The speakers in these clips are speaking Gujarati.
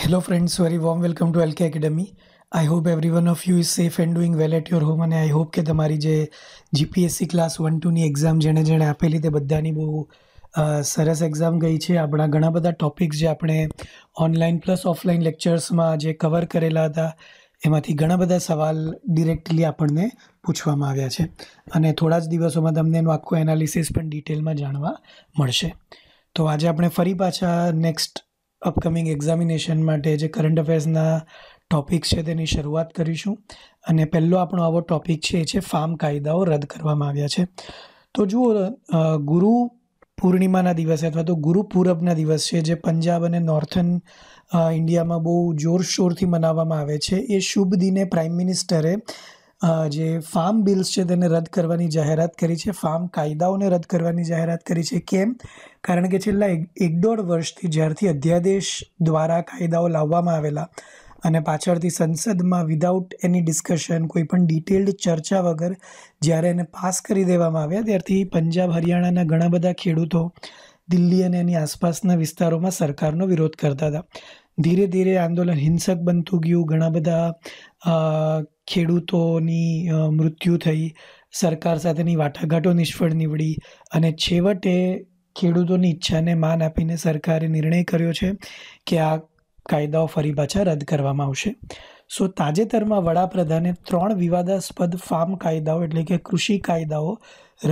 Hello friends, very warm welcome to LK Academy. I hope every one of you is safe and doing well at your home અને આઈ હોપ કે તમારી જે જીપીએસસી ક્લાસ વન ટુની એક્ઝામ જેણે જેણે આપેલી તે બધાની બહુ સરસ એક્ઝામ ગઈ છે આપણા ઘણા બધા ટૉપિક્સ જે આપણે ઓનલાઈન પ્લસ ઓફલાઈન લેક્ચર્સમાં જે કવર કરેલા હતા એમાંથી ઘણા બધા સવાલ ડિરેક્ટલી આપણને પૂછવામાં આવ્યા છે અને થોડા જ દિવસોમાં તમને એનું આખું એનાલિસિસ પણ ડિટેલમાં જાણવા મળશે તો આજે આપણે ફરી પાછા નેક્સ્ટ અપકમિંગ એક્ઝામિનેશન માટે જે કરંટ અફેર્સના ટોપિક છે તેની શરૂઆત કરીશું અને પહેલો આપણો આવો ટોપિક છે એ છે ફાર્મ કાયદાઓ રદ કરવામાં આવ્યા છે તો જુઓ ગુરુ પૂર્ણિમાના દિવસે અથવા તો ગુરુ પૂરબના દિવસ છે જે પંજાબ અને નોર્થન ઇન્ડિયામાં બહુ જોરશોરથી મનાવવામાં આવે છે એ શુભ દિને પ્રાઇમ મિનિસ્ટરે જે ફાર્મ બિલ્સ છે તેને રદ કરવાની જાહેરાત કરી છે ફાર્મ કાયદાઓને રદ કરવાની જાહેરાત કરી છે કેમ કારણ કે છેલ્લા એક દોઢ વર્ષથી જ્યારથી અધ્યાદેશ દ્વારા કાયદાઓ લાવવામાં આવેલા અને પાછળથી સંસદમાં વિધાઉટ એની ડિસ્કશન કોઈ પણ ડિટેલ્ડ ચર્ચા વગર જ્યારે એને પાસ કરી દેવામાં આવ્યા ત્યારથી પંજાબ હરિયાણાના ઘણા બધા ખેડૂતો દિલ્હી અને એની આસપાસના વિસ્તારોમાં સરકારનો વિરોધ કરતા હતા ધીરે ધીરે આંદોલન હિંસક બનતું ગયું ઘણા બધા ખેડૂતોની મૃત્યુ થઈ સરકાર સાથેની વાટાઘાટો નિષ્ફળ નીવડી અને છેવટે ખેડૂતોની ઈચ્છાને માન આપીને સરકારે નિર્ણય કર્યો છે કે આ કાયદાઓ ફરી પાછા રદ કરવામાં આવશે સો તાજેતરમાં વડાપ્રધાને ત્રણ વિવાદાસ્પદ ફાર્મ કાયદાઓ એટલે કે કૃષિ કાયદાઓ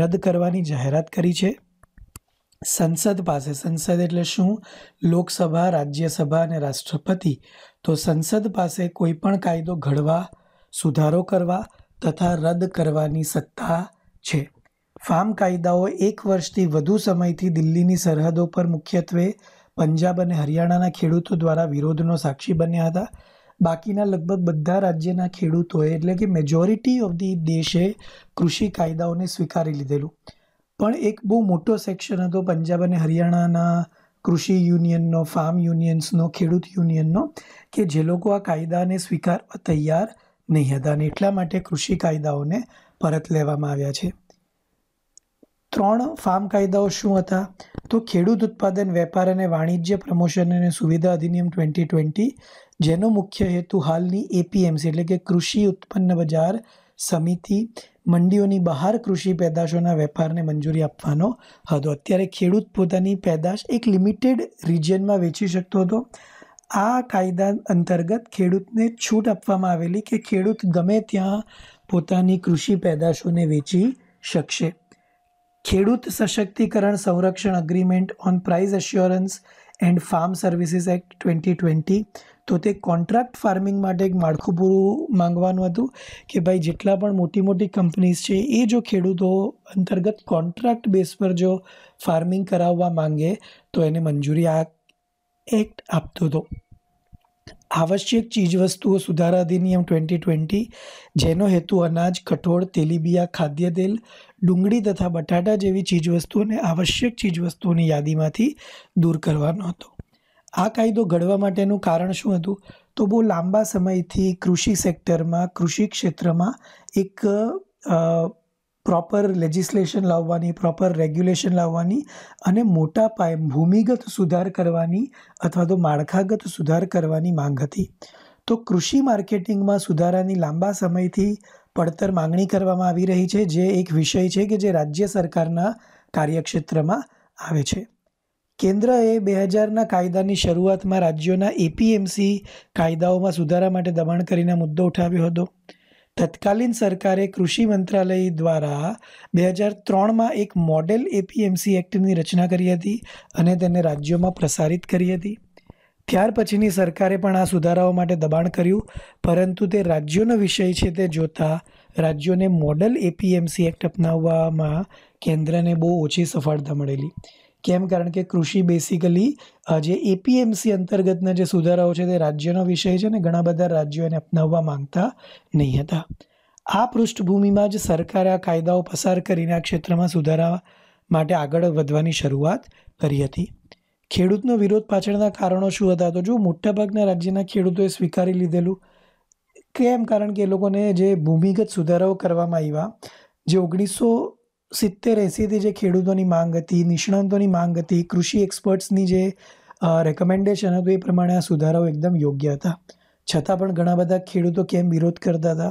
રદ કરવાની જાહેરાત કરી છે સંસદ પાસે સંસદ એટલે શું લોકસભા રાજ્યસભા અને રાષ્ટ્રપતિ તો સંસદ પાસે કોઈ પણ કાયદો ઘડવા સુધારો કરવા તથા રદ કરવાની સત્તા છે ફાર્મ કાયદાઓ એક વર્ષથી વધુ સમયથી દિલ્હીની સરહદો પર મુખ્યત્વે પંજાબ અને હરિયાણાના ખેડૂતો દ્વારા વિરોધનો સાક્ષી બન્યા હતા બાકીના લગભગ બધા રાજ્યના ખેડૂતોએ એટલે કે મેજોરિટી ઓફ ધી દેશે કૃષિ કાયદાઓને સ્વીકારી લીધેલું પણ એક બહુ મોટો સેક્શન હતો પંજાબ અને હરિયાણાના કૃષિ યુનિયનનો ફાર્મ યુનિયન્સનો ખેડૂત યુનિયનનો કે જે લોકો આ કાયદાને સ્વીકારવા તૈયાર નહીં હતા અને એટલા માટે કૃષિ કાયદાઓને પરત લેવામાં આવ્યા છે ત્રણ ફાર્મ કાયદાઓ શું હતા તો ખેડૂત ઉત્પાદન વેપાર અને વાણિજ્ય પ્રમોશન અને સુવિધા અધિનિયમ ટ્વેન્ટી ટ્વેન્ટી જેનો મુખ્ય હેતુ હાલની એપીએમસી એટલે કે કૃષિ ઉત્પન્ન બજાર સમિતિ મંડીઓની બહાર કૃષિ પેદાશોના વેપારને મંજૂરી આપવાનો હતો અત્યારે ખેડૂત પોતાની પેદાશ એક લિમિટેડ રિજિયનમાં વેચી શકતો હતો આ કાયદા અંતર્ગત ખેડૂતને છૂટ આપવામાં આવેલી કે ખેડૂત ગમે ત્યાં પોતાની કૃષિ પેદાશોને વેચી શકશે ખેડૂત સશક્તિકરણ સંરક્ષણ agreement on price assurance and farm services act twenty twenty તો તે કોન્ટ્રાક્ટ ફાર્મિંગ માટે એક માળખું પૂરું માંગવાનું હતું કે ભાઈ જેટલા પણ મોટી મોટી કંપનીઝ છે એ જો ખેડૂતો અંતર્ગત કોન્ટ્રાક્ટ બેસ પર જો ફાર્મિંગ કરાવવા માંગે તો એને મંજૂરી આ એક્ટ આપતો હતો આવશ્યક ચીજવસ્તુઓ સુધારા અધિનિયમ ટ્વેન્ટી ટ્વેન્ટી જેનો હેતુ અનાજ કઠોળ તેલીબિયા ખાદ્ય તેલ ડુંગળી તથા બટાટા જેવી ચીજવસ્તુઓને આવશ્યક ચીજવસ્તુઓની યાદીમાંથી દૂર કરવાનો હતો આ કાયદો ઘડવા માટેનું કારણ શું હતું તો બહુ લાંબા સમયથી કૃષિ સેક્ટરમાં કૃષિ ક્ષેત્રમાં એક પ્રોપર લેજિસ્લેશન લાવવાની પ્રોપર રેગ્યુલેશન લાવવાની અને મોટા પાયે ભૂમિગત સુધાર કરવાની અથવા તો માળખાગત સુધાર કરવાની માંગ હતી તો કૃષિ માર્કેટિંગમાં સુધારાની લાંબા સમયથી પડતર માંગણી કરવામાં આવી રહી છે જે એક વિષય છે કે જે રાજ્ય સરકારના કાર્યક્ષેત્રમાં આવે છે કેન્દ્રએ બે હજારના કાયદાની શરૂઆતમાં રાજ્યોના એપીએમસી કાયદાઓમાં સુધારા માટે દબાણ કરીને મુદ્દો ઉઠાવ્યો હતો તત્કાલીન સરકારે કૃષિ મંત્રાલય દ્વારા બે હજાર ત્રણમાં એક મોડેલ એપીએમસી એક્ટની રચના કરી હતી અને તેને રાજ્યોમાં પ્રસારિત કરી હતી ત્યાર પછીની સરકારે પણ આ સુધારાઓ માટે દબાણ કર્યું પરંતુ તે રાજ્યોનો વિષય છે તે જોતાં રાજ્યોને મોડલ એપીએમસી એક્ટ અપનાવવામાં કેન્દ્રને બહુ ઓછી સફળતા મળેલી કેમ કારણ કે કૃષિ બેસિકલી જે એપીએમસી અંતર્ગતના જે સુધારાઓ છે તે રાજ્યનો વિષય છે ને ઘણા બધા રાજ્યો એને અપનાવવા માંગતા નહીં હતા આ પૃષ્ઠભૂમિમાં જ સરકારે આ કાયદાઓ પસાર કરીને આ ક્ષેત્રમાં સુધારા માટે આગળ વધવાની શરૂઆત કરી હતી ખેડૂતનો વિરોધ પાછળના કારણો શું હતા તો જો મોટાભાગના રાજ્યના ખેડૂતોએ સ્વીકારી લીધેલું કેમ કારણ કે એ લોકોને જે ભૂમિગત સુધારાઓ કરવામાં આવ્યા જે ઓગણીસો સિત્તેર એંસીથી જે ખેડૂતોની માંગ હતી નિષ્ણાંતોની માંગ હતી કૃષિ એક્સપર્ટ્સની જે રેકમેન્ડેશન હતું એ પ્રમાણે આ સુધારાઓ એકદમ યોગ્ય હતા છતાં પણ ઘણા બધા ખેડૂતો કેમ વિરોધ કરતા હતા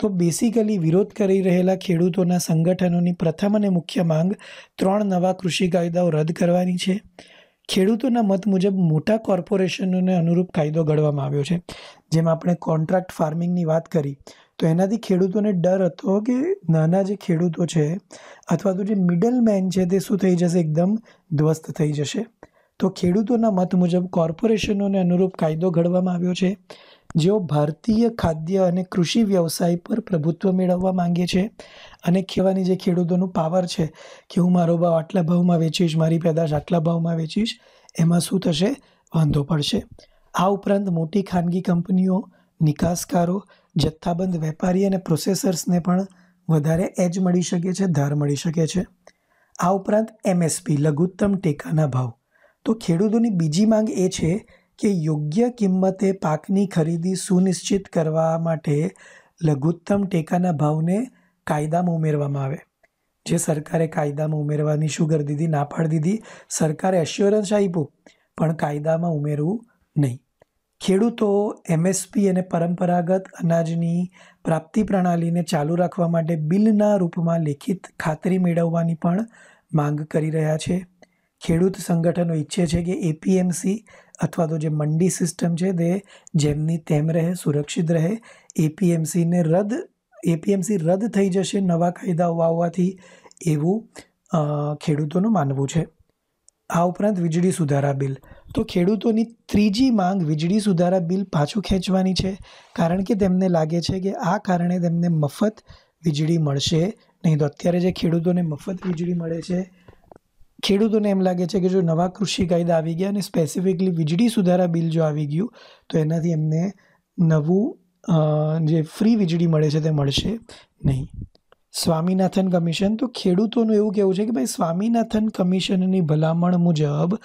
તો બેસિકલી વિરોધ કરી રહેલા ખેડૂતોના સંગઠનોની પ્રથમ અને મુખ્ય માંગ ત્રણ નવા કૃષિ કાયદાઓ રદ કરવાની છે ખેડૂતોના મત મુજબ મોટા કોર્પોરેશનોને અનુરૂપ કાયદો ઘડવામાં આવ્યો છે જેમ આપણે કોન્ટ્રાક્ટ ફાર્મિંગની વાત કરી તો એનાથી ખેડૂતોને ડર હતો કે નાના જે ખેડૂતો છે અથવા તો જે મિડલ મેન છે તે શું થઈ જશે એકદમ ધ્વસ્ત થઈ જશે તો ખેડૂતોના મત મુજબ કોર્પોરેશનોને અનુરૂપ કાયદો ઘડવામાં આવ્યો છે જેઓ ભારતીય ખાદ્ય અને કૃષિ વ્યવસાય પર પ્રભુત્વ મેળવવા માંગે છે અને ખેવાની જે ખેડૂતોનું પાવર છે કે હું મારો ભાવ આટલા ભાવમાં વેચીશ મારી પેદાશ આટલા ભાવમાં વેચીશ એમાં શું થશે વાંધો પડશે આ ઉપરાંત મોટી ખાનગી કંપનીઓ નિકાસકારો જથ્થાબંધ વેપારી અને પ્રોસેસર્સને પણ વધારે એજ મળી શકે છે ધાર મળી શકે છે આ ઉપરાંત એમએસપી લઘુત્તમ ટેકાના ભાવ તો ખેડૂતોની બીજી માંગ એ છે કે યોગ્ય કિંમતે પાકની ખરીદી સુનિશ્ચિત કરવા માટે લઘુત્તમ ટેકાના ભાવને કાયદામાં ઉમેરવામાં આવે જે સરકારે કાયદામાં ઉમેરવાની શું કરી દીધી ના પાડી દીધી સરકારે એશ્યોરન્સ આપ્યું પણ કાયદામાં ઉમેરવું નહીં ખેડૂતો એમએસપી અને પરંપરાગત અનાજની પ્રાપ્તિ પ્રણાલીને ચાલુ રાખવા માટે બિલના રૂપમાં લેખિત ખાતરી મેળવવાની પણ માંગ કરી રહ્યા છે ખેડૂત સંગઠનો ઈચ્છે છે કે એપીએમસી અથવા તો જે મંડી સિસ્ટમ છે તે જેમની તેમ રહે સુરક્ષિત રહે એપીએમસીને રદ એપીએમસી રદ થઈ જશે નવા કાયદાઓ આવવાથી એવું ખેડૂતોનું માનવું છે આ ઉપરાંત વીજળી સુધારા બિલ તો ખેડૂતોની ત્રીજી માંગ વીજળી સુધારા બિલ પાછું ખેંચવાની છે કારણ કે તેમને લાગે છે કે આ કારણે તેમને મફત વીજળી મળશે નહીં તો અત્યારે જે ખેડૂતોને મફત વીજળી મળે છે ખેડૂતોને એમ લાગે છે કે જો નવા કૃષિ કાયદા આવી ગયા અને સ્પેસિફિકલી વીજળી સુધારા બિલ જો આવી ગયું તો એનાથી એમને નવું જે ફ્રી વીજળી મળે છે તે મળશે નહીં સ્વામિનાથન કમિશન તો ખેડૂતોનું એવું કહેવું છે કે ભાઈ સ્વામિનાથન કમિશનની ભલામણ મુજબ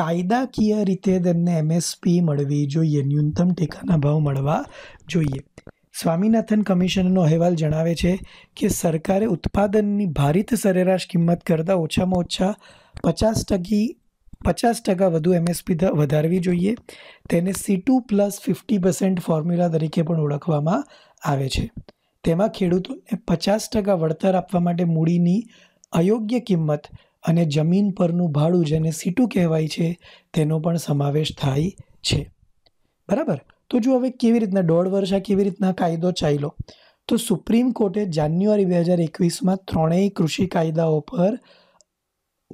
કાયદાકીય રીતે તેમને એમએસપી મળવી જોઈએ ન્યૂનતમ ટેકાના ભાવ મળવા જોઈએ સ્વામિનાથન કમિશનનો અહેવાલ જણાવે છે કે સરકારે ઉત્પાદનની ભારિત સરેરાશ કિંમત કરતાં ઓછામાં ઓછા પચાસ ટકી પચાસ ટકા વધુ એમએસપી વધારવી જોઈએ તેને C two plus fifty percent formula તરીકે પણ ઓળખવામાં આવે છે તેમાં ખેડૂતોને પચાસ ટકા વળતર આપવા માટે મૂડીની અયોગ્ય કિંમત અને જમીન પરનું ભાડું જેને સીટું કહેવાય છે તેનો પણ સમાવેશ થાય છે બરાબર તો જો હવે કેવી રીતના દોઢ વર્ષ આ કેવી રીતના કાયદો ચાલ્યો તો સુપ્રીમ કોર્ટે જાન્યુઆરી બે હજાર એકવીસમાં ત્રણેય કૃષિ કાયદાઓ પર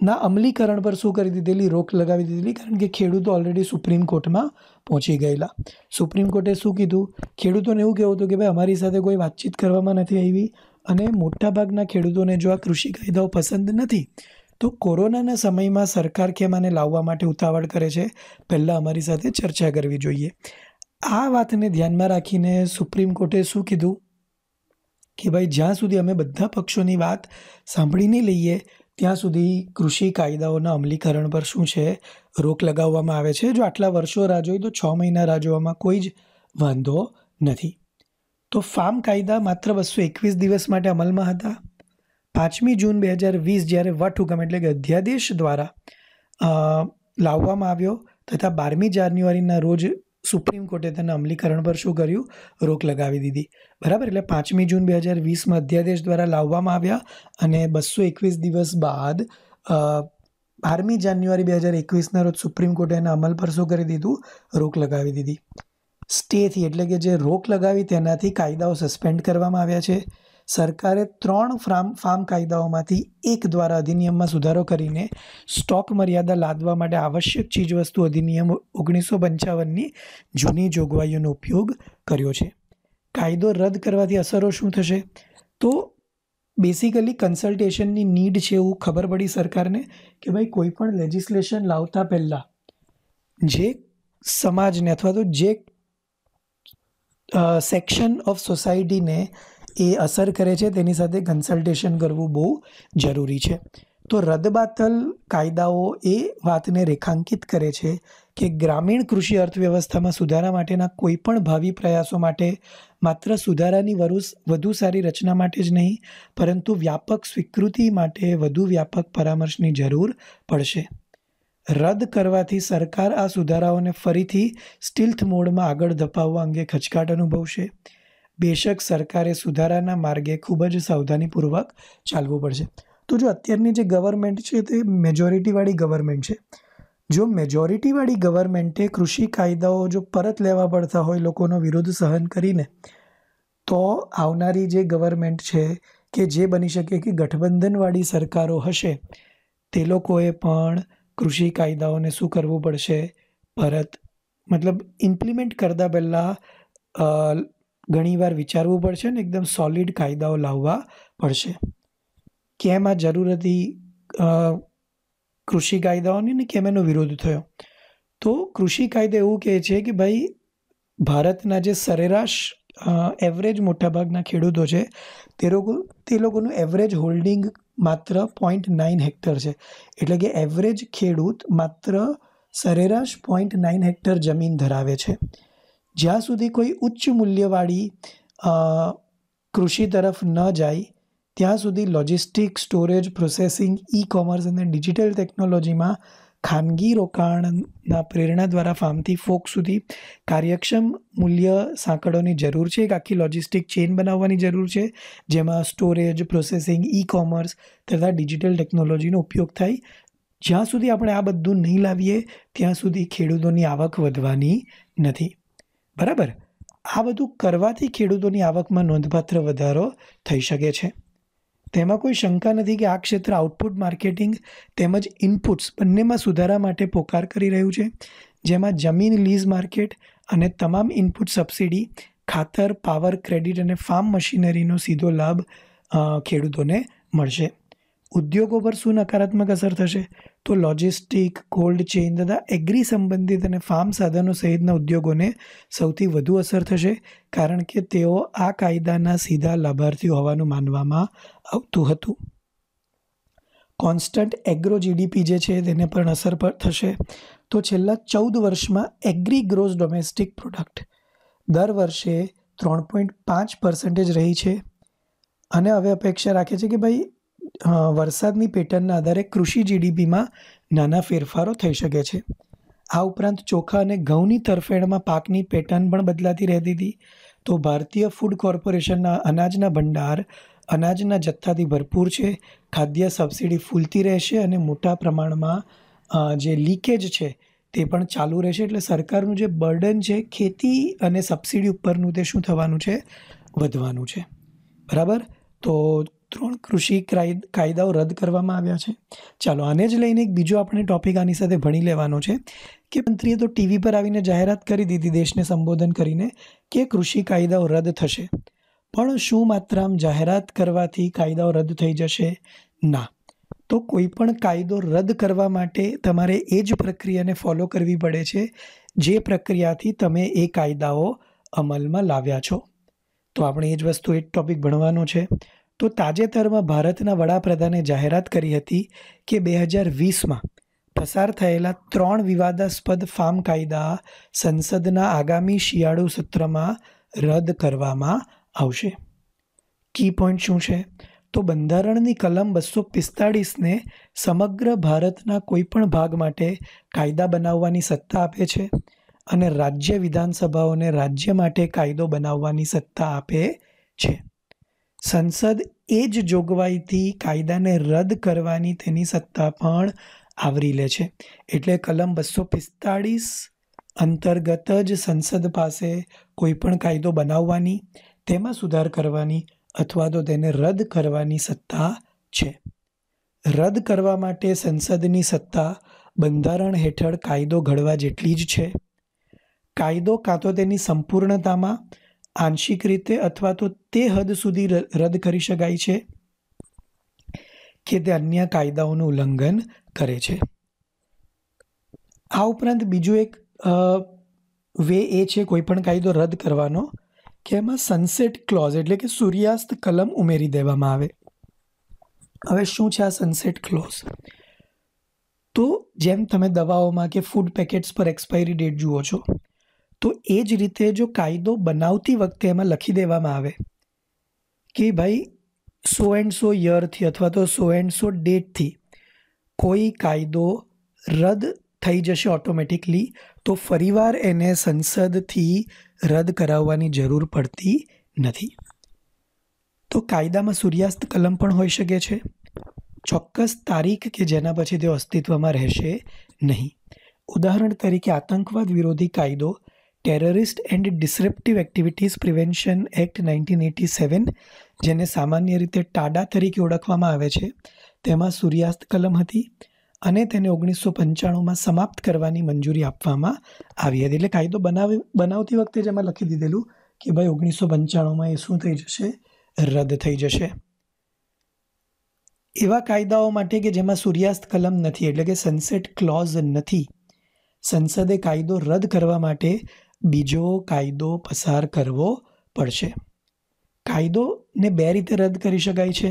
ના અમલીકરણ પર શું કરી દીધેલી રોક લગાવી દીધેલી કારણ કે ખેડૂતો ઓલરેડી સુપ્રીમ કોર્ટમાં પહોંચી ગયેલા સુપ્રીમ કોર્ટે શું કીધું ખેડૂતોને એવું કહેવું હતું કે ભાઈ અમારી સાથે કોઈ વાતચીત કરવામાં નથી આવી અને મોટાભાગના ખેડૂતોને જો આ કૃષિ કાયદાઓ પસંદ નથી તો કોરોનાના સમયમાં સરકાર કેમ આને લાવવા માટે ઉતાવળ કરે છે પહેલાં અમારી સાથે ચર્ચા કરવી જોઈએ આ વાતને ધ્યાનમાં રાખીને સુપ્રીમ કોર્ટે શું કીધું કે ભાઈ જ્યાં સુધી અમે બધા પક્ષોની વાત સાંભળી નહીં લઈએ ત્યાં સુધી કૃષિ કાયદાઓના અમલીકરણ પર શું છે રોક લગાવવામાં આવે છે જો આટલા વર્ષો રાહ જોઈ તો છ મહિના રાહ જોવામાં કોઈ જ વાંધો નથી તો ફાર્મ કાયદા માત્ર બસો એકવીસ દિવસ માટે અમલમાં હતા પાંચમી જૂન બે હજાર વીસ જ્યારે વટ હુકમ એટલે કે અધ્યાદેશ દ્વારા લાવવામાં આવ્યો તથા બારમી જાન્યુઆરીના રોજ સુપ્રીમ કોર્ટે તેના અમલીકરણ પર શું કર્યું રોક લગાવી દીધી બરાબર એટલે પાંચમી જૂન બે હજાર વીસમાં અધ્યાદેશ દ્વારા લાવવામાં આવ્યા અને બસો એકવીસ દિવસ બાદ બારમી જાન્યુઆરી બે હજાર એકવીસના રોજ સુપ્રીમ કોર્ટે એના અમલ પર શું કરી દીધું રોક લગાવી દીધી સ્ટેથી એટલે કે જે રોક લગાવી તેનાથી કાયદાઓ સસ્પેન્ડ કરવામાં આવ્યા છે સરકારે ત્રણ ફાર્મ ફાર્મ કાયદાઓમાંથી એક દ્વારા અધિનિયમમાં સુધારો કરીને સ્ટોક મર્યાદા લાદવા માટે આવશ્યક ચીજવસ્તુ અધિનિયમ ઓગણીસો પંચાવનની જૂની જોગવાઈઓનો ઉપયોગ કર્યો છે કાયદો રદ કરવાથી અસરો શું થશે તો બેસિકલી કન્સલ્ટેશનની નીડ છે એવું ખબર પડી સરકારને કે ભાઈ કોઈ પણ લેજિસ્લેશન લાવતા પહેલાં જે સમાજને અથવા તો જે સેક્શન ઓફ સોસાયટીને એ અસર કરે છે તેની સાથે કન્સલ્ટેશન કરવું બહુ જરૂરી છે તો રદબાતલ કાયદાઓ એ વાતને રેખાંકિત કરે છે કે ગ્રામીણ કૃષિ અર્થવ્યવસ્થામાં સુધારા માટેના કોઈપણ ભાવિ પ્રયાસો માટે માત્ર સુધારાની વધુ સારી રચના માટે જ નહીં પરંતુ વ્યાપક સ્વીકૃતિ માટે વધુ વ્યાપક પરામર્શની જરૂર પડશે રદ કરવાથી સરકાર આ સુધારાઓને ફરીથી સ્ટીલ્થ મોડમાં આગળ ધપાવવા અંગે ખચકાટ અનુભવશે બેશક સરકારે સુધારાના માર્ગે ખૂબ જ સાવધાનીપૂર્વક ચાલવું પડશે તો જો અત્યારની જે ગવર્મેન્ટ છે તે મેજોરિટીવાળી ગવર્મેન્ટ છે જો મેજોરિટીવાળી ગવર્મેન્ટે કૃષિ કાયદાઓ જો પરત લેવા પડતા હોય લોકોનો વિરોધ સહન કરીને તો આવનારી જે ગવર્મેન્ટ છે કે જે બની શકે કે ગઠબંધનવાળી સરકારો હશે તે લોકોએ પણ કૃષિ કાયદાઓને શું કરવું પડશે પરત મતલબ ઇમ્પ્લિમેન્ટ કરતાં પહેલાં ઘણીવાર વિચારવું પડશે ને એકદમ સોલિડ કાયદાઓ લાવવા પડશે કેમ આ જરૂર હતી કૃષિ કાયદાઓની ને કેમ એનો વિરોધ થયો તો કૃષિ કાયદો એવું કહે છે કે ભાઈ ભારતના જે સરેરાશ એવરેજ મોટાભાગના ખેડૂતો છે તે લોકો તે લોકોનું એવરેજ હોલ્ડિંગ માત્ર પોઈન્ટ નાઇન હેક્ટર છે એટલે કે એવરેજ ખેડૂત માત્ર સરેરાશ પોઈન્ટ નાઇન હેક્ટર જમીન ધરાવે છે જ્યાં સુધી કોઈ ઉચ્ચ મૂલ્યવાળી કૃષિ તરફ ન જાય ત્યાં સુધી logistic storage processing e commerce અને ડિજિટલ ટેકનોલોજીમાં ખાનગી રોકાણના પ્રેરણા દ્વારા ફાર્મથી ફોક સુધી કાર્યક્ષમ મૂલ્ય સાંકળોની જરૂર છે એક આખી લોજિસ્ટિક ચેન બનાવવાની જરૂર છે જેમાં સ્ટોરેજ પ્રોસેસિંગ ઈ કોમર્સ તથા ડિજિટલ ટેકનોલોજીનો ઉપયોગ થાય જ્યાં સુધી આપણે આ બધું નહીં લાવીએ ત્યાં સુધી ખેડૂતોની આવક વધવાની નથી બરાબર આ બધું કરવાથી ખેડૂતોની આવકમાં નોંધપાત્ર વધારો થઈ શકે છે તેમાં કોઈ શંકા નથી કે આ ક્ષેત્ર આઉટપુટ માર્કેટિંગ તેમજ ઇનપુટ્સ બંનેમાં સુધારા માટે પોકાર કરી રહ્યું છે જેમાં જમીન લીઝ માર્કેટ અને તમામ ઇનપુટ સબસિડી ખાતર પાવર ક્રેડિટ અને ફાર્મ મશીનરીનો સીધો લાભ ખેડૂતોને મળશે ઉદ્યોગો પર શું નકારાત્મક અસર થશે તો લોજિસ્ટિક કોલ્ડ ચેઇન તથા એગ્રી સંબંધિત અને ફાર્મ સાધનો સહિતના ઉદ્યોગોને સૌથી વધુ અસર થશે કારણ કે તેઓ આ કાયદાના સીધા લાભાર્થીઓ હોવાનું માનવામાં આવતું હતું કોન્સ્ટન્ટ એગ્રો જીડીપી જે છે તેને પણ અસર પર થશે તો છેલ્લા ચૌદ વર્ષમાં એગ્રી ગ્રોસ ડોમેસ્ટિક પ્રોડક્ટ દર વર્ષે ત્રણ પોઈન્ટ પાંચ પર્સન્ટેજ રહી છે અને હવે અપેક્ષા રાખે છે કે ભાઈ વરસાદની પેટર્નના આધારે કૃષિ જીડીપીમાં નાના ફેરફારો થઈ શકે છે આ ઉપરાંત ચોખા અને ઘઉંની તરફેણમાં પાકની પેટર્ન પણ બદલાતી રહેતી હતી તો ભારતીય ફૂડ કોર્પોરેશનના અનાજના ભંડાર અનાજના જથ્થાથી ભરપૂર છે ખાદ્ય સબસિડી ફૂલતી રહેશે અને મોટા પ્રમાણમાં જે લીકેજ છે તે પણ ચાલુ રહેશે એટલે સરકારનું જે બર્ડન છે ખેતી અને સબસિડી ઉપરનું તે શું થવાનું છે વધવાનું છે બરાબર તો ત્રણ કૃષિ કાયદાઓ રદ કરવામાં આવ્યા છે ચાલો આને જ લઈને એક બીજો આપણે ટોપિક આની સાથે ભણી લેવાનો છે કે મંત્રીએ તો ટીવી પર આવીને જાહેરાત કરી દીધી દેશને સંબોધન કરીને કે કૃષિ કાયદાઓ રદ થશે પણ શું માત્ર આમ જાહેરાત કરવાથી કાયદાઓ રદ થઈ જશે ના તો કોઈ પણ કાયદો રદ કરવા માટે તમારે એ જ પ્રક્રિયાને ફોલો કરવી પડે છે જે પ્રક્રિયાથી તમે એ કાયદાઓ અમલમાં લાવ્યા છો તો આપણે એ જ વસ્તુ એ ટોપિક ભણવાનો છે તો તાજેતરમાં ભારતના વડાપ્રધાને જાહેરાત કરી હતી કે બે હજાર વીસમાં પસાર થયેલા ત્રણ વિવાદાસ્પદ ફાર્મ કાયદા સંસદના આગામી શિયાળુ સત્રમાં રદ કરવામાં આવશે કી પોઈન્ટ શું છે તો બંધારણની કલમ બસો પિસ્તાળીસને સમગ્ર ભારતના કોઈપણ ભાગ માટે કાયદા બનાવવાની સત્તા આપે છે અને રાજ્ય વિધાનસભાઓને રાજ્ય માટે કાયદો બનાવવાની સત્તા આપે છે સંસદ એ જ જોગવાઈથી કાયદાને રદ કરવાની તેની સત્તા પણ આવરી લે છે એટલે કલમ બસો પિસ્તાળીસ અંતર્ગત જ સંસદ પાસે કોઈપણ કાયદો બનાવવાની તેમાં સુધાર કરવાની અથવા તો તેને રદ કરવાની સત્તા છે રદ કરવા માટે સંસદની સત્તા બંધારણ હેઠળ કાયદો ઘડવા જેટલી જ છે કાયદો કાં તો તેની સંપૂર્ણતામાં આંશિક રીતે અથવા તો તે હદ સુધી રદ કરી શકાય છે કે તે અન્ય કાયદાઓનું ઉલ્લંઘન કરે છે આ ઉપરાંત બીજું એક વે એ છે કોઈપણ કાયદો રદ કરવાનો કે એમાં સનસેટ ક્લોઝ એટલે કે સૂર્યાસ્ત કલમ ઉમેરી દેવામાં આવે હવે શું છે આ સનસેટ ક્લોઝ તો જેમ તમે દવાઓમાં કે ફૂડ પેકેટ્સ પર એક્સપાયરી ડેટ જુઓ છો તો એ જ રીતે જો કાયદો બનાવતી વખતે એમાં લખી દેવામાં આવે કે ભાઈ સો એન્ડ સો યરથી અથવા તો સો એન્ડ સો ડેટથી કોઈ કાયદો રદ થઈ જશે ઓટોમેટિકલી તો ફરીવાર એને સંસદથી રદ કરાવવાની જરૂર પડતી નથી તો કાયદામાં સૂર્યાસ્ત કલમ પણ હોઈ શકે છે ચોક્કસ તારીખ કે જેના પછી તેઓ અસ્તિત્વમાં રહેશે નહીં ઉદાહરણ તરીકે આતંકવાદ વિરોધી કાયદો terrorist and disruptive activities prevention act nineteen eighty seven જેને સામાન્ય રીતે ટાડા તરીકે ઓળખવામાં આવે છે તેમાં સૂર્યાસ્ત કલમ હતી અને તેને ઓગણીસો પંચાણુંમાં સમાપ્ત કરવાની મંજૂરી આપવામાં આવી હતી એટલે કાયદો બનાવી બનાવતી વખતે જ એમાં લખી દીધેલું કે ભાઈ ઓગણીસો પંચાણુંમાં એ શું થઈ જશે રદ થઈ જશે એવા કાયદાઓ માટે કે જેમાં સૂર્યાસ્ત કલમ નથી એટલે કે સનસેટ ક્લોઝ નથી સંસદે કાયદો રદ કરવા માટે બીજો કાયદો પસાર કરવો પડશે કાયદોને બે રીતે રદ કરી શકાય છે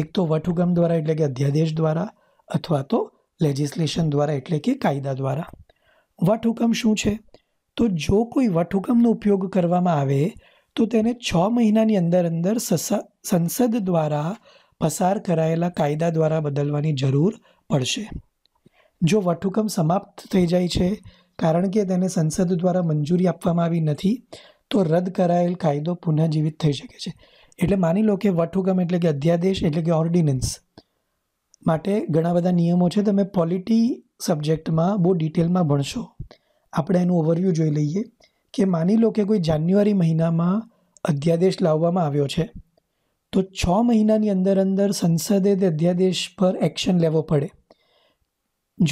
એક તો વટહુકમ દ્વારા એટલે કે અધ્યાદેશ દ્વારા અથવા તો લેજિસ્લેશન દ્વારા એટલે કે કાયદા દ્વારા વટહુકમ શું છે તો જો કોઈ વટહુકમનો ઉપયોગ કરવામાં આવે તો તેને છ મહિનાની અંદર અંદર સંસદ દ્વારા પસાર કરાયેલા કાયદા દ્વારા બદલવાની જરૂર પડશે જો વટહુકમ સમાપ્ત થઈ જાય છે કારણ કે તેને સંસદ દ્વારા મંજૂરી આપવામાં આવી નથી તો રદ કરાયેલ કાયદો પુનઃજીવિત થઈ શકે છે એટલે માની લો કે વટહુકમ એટલે કે અધ્યાદેશ એટલે કે ઓર્ડિનન્સ માટે ઘણા બધા નિયમો છે તમે પોલિટી સબ્જેક્ટમાં બહુ ડિટેલમાં ભણશો આપણે એનું ઓવરવ્યૂ જોઈ લઈએ કે માની લો કે કોઈ જાન્યુઆરી મહિનામાં અધ્યાદેશ લાવવામાં આવ્યો છે તો છ મહિનાની અંદર અંદર સંસદે તે અધ્યાદેશ પર એક્શન લેવો પડે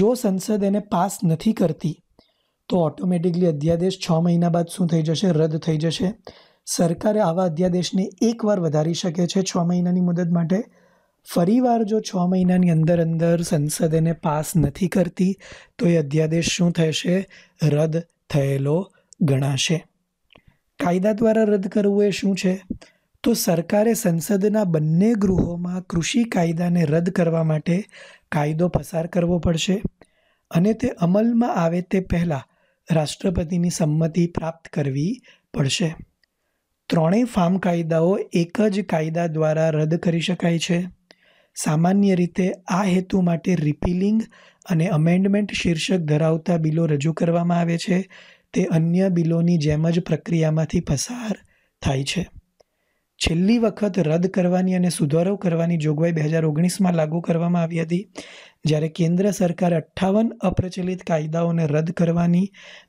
જો સંસદ એને પાસ નથી કરતી તો ઓટોમેટિકલી અધ્યાદેશ છ મહિના બાદ શું થઈ જશે રદ થઈ જશે સરકારે આવા અધ્યાદેશને એકવાર વધારી શકે છે છ મહિનાની મુદત માટે ફરીવાર જો છ મહિનાની અંદર અંદર સંસદ એને પાસ નથી કરતી તો એ અધ્યાદેશ શું થશે રદ થયેલો ગણાશે કાયદા દ્વારા રદ કરવું એ શું છે તો સરકારે સંસદના બંને ગૃહોમાં કૃષિ કાયદાને રદ કરવા માટે કાયદો પસાર કરવો પડશે અને તે અમલમાં આવે તે પહેલાં રાષ્ટ્રપતિની સંમતિ પ્રાપ્ત કરવી પડશે ત્રણેય ફાર્મ કાયદાઓ એક જ કાયદા દ્વારા રદ કરી શકાય છે સામાન્ય રીતે આ હેતુ માટે રિપીલિંગ અને અમેન્ડમેન્ટ શીર્ષક ધરાવતા બિલો રજૂ કરવામાં આવે છે તે અન્ય બિલોની જેમ જ પ્રક્રિયામાંથી પસાર થાય છે છેલ્લી વખત રદ કરવાની અને સુધારો કરવાની જોગવાઈ બે હજાર ઓગણીસમાં લાગુ કરવામાં આવી હતી જ્યારે કેન્દ્ર સરકાર અઠ્ઠાવન અપ્રચલિત કાયદાઓને રદ કરવાની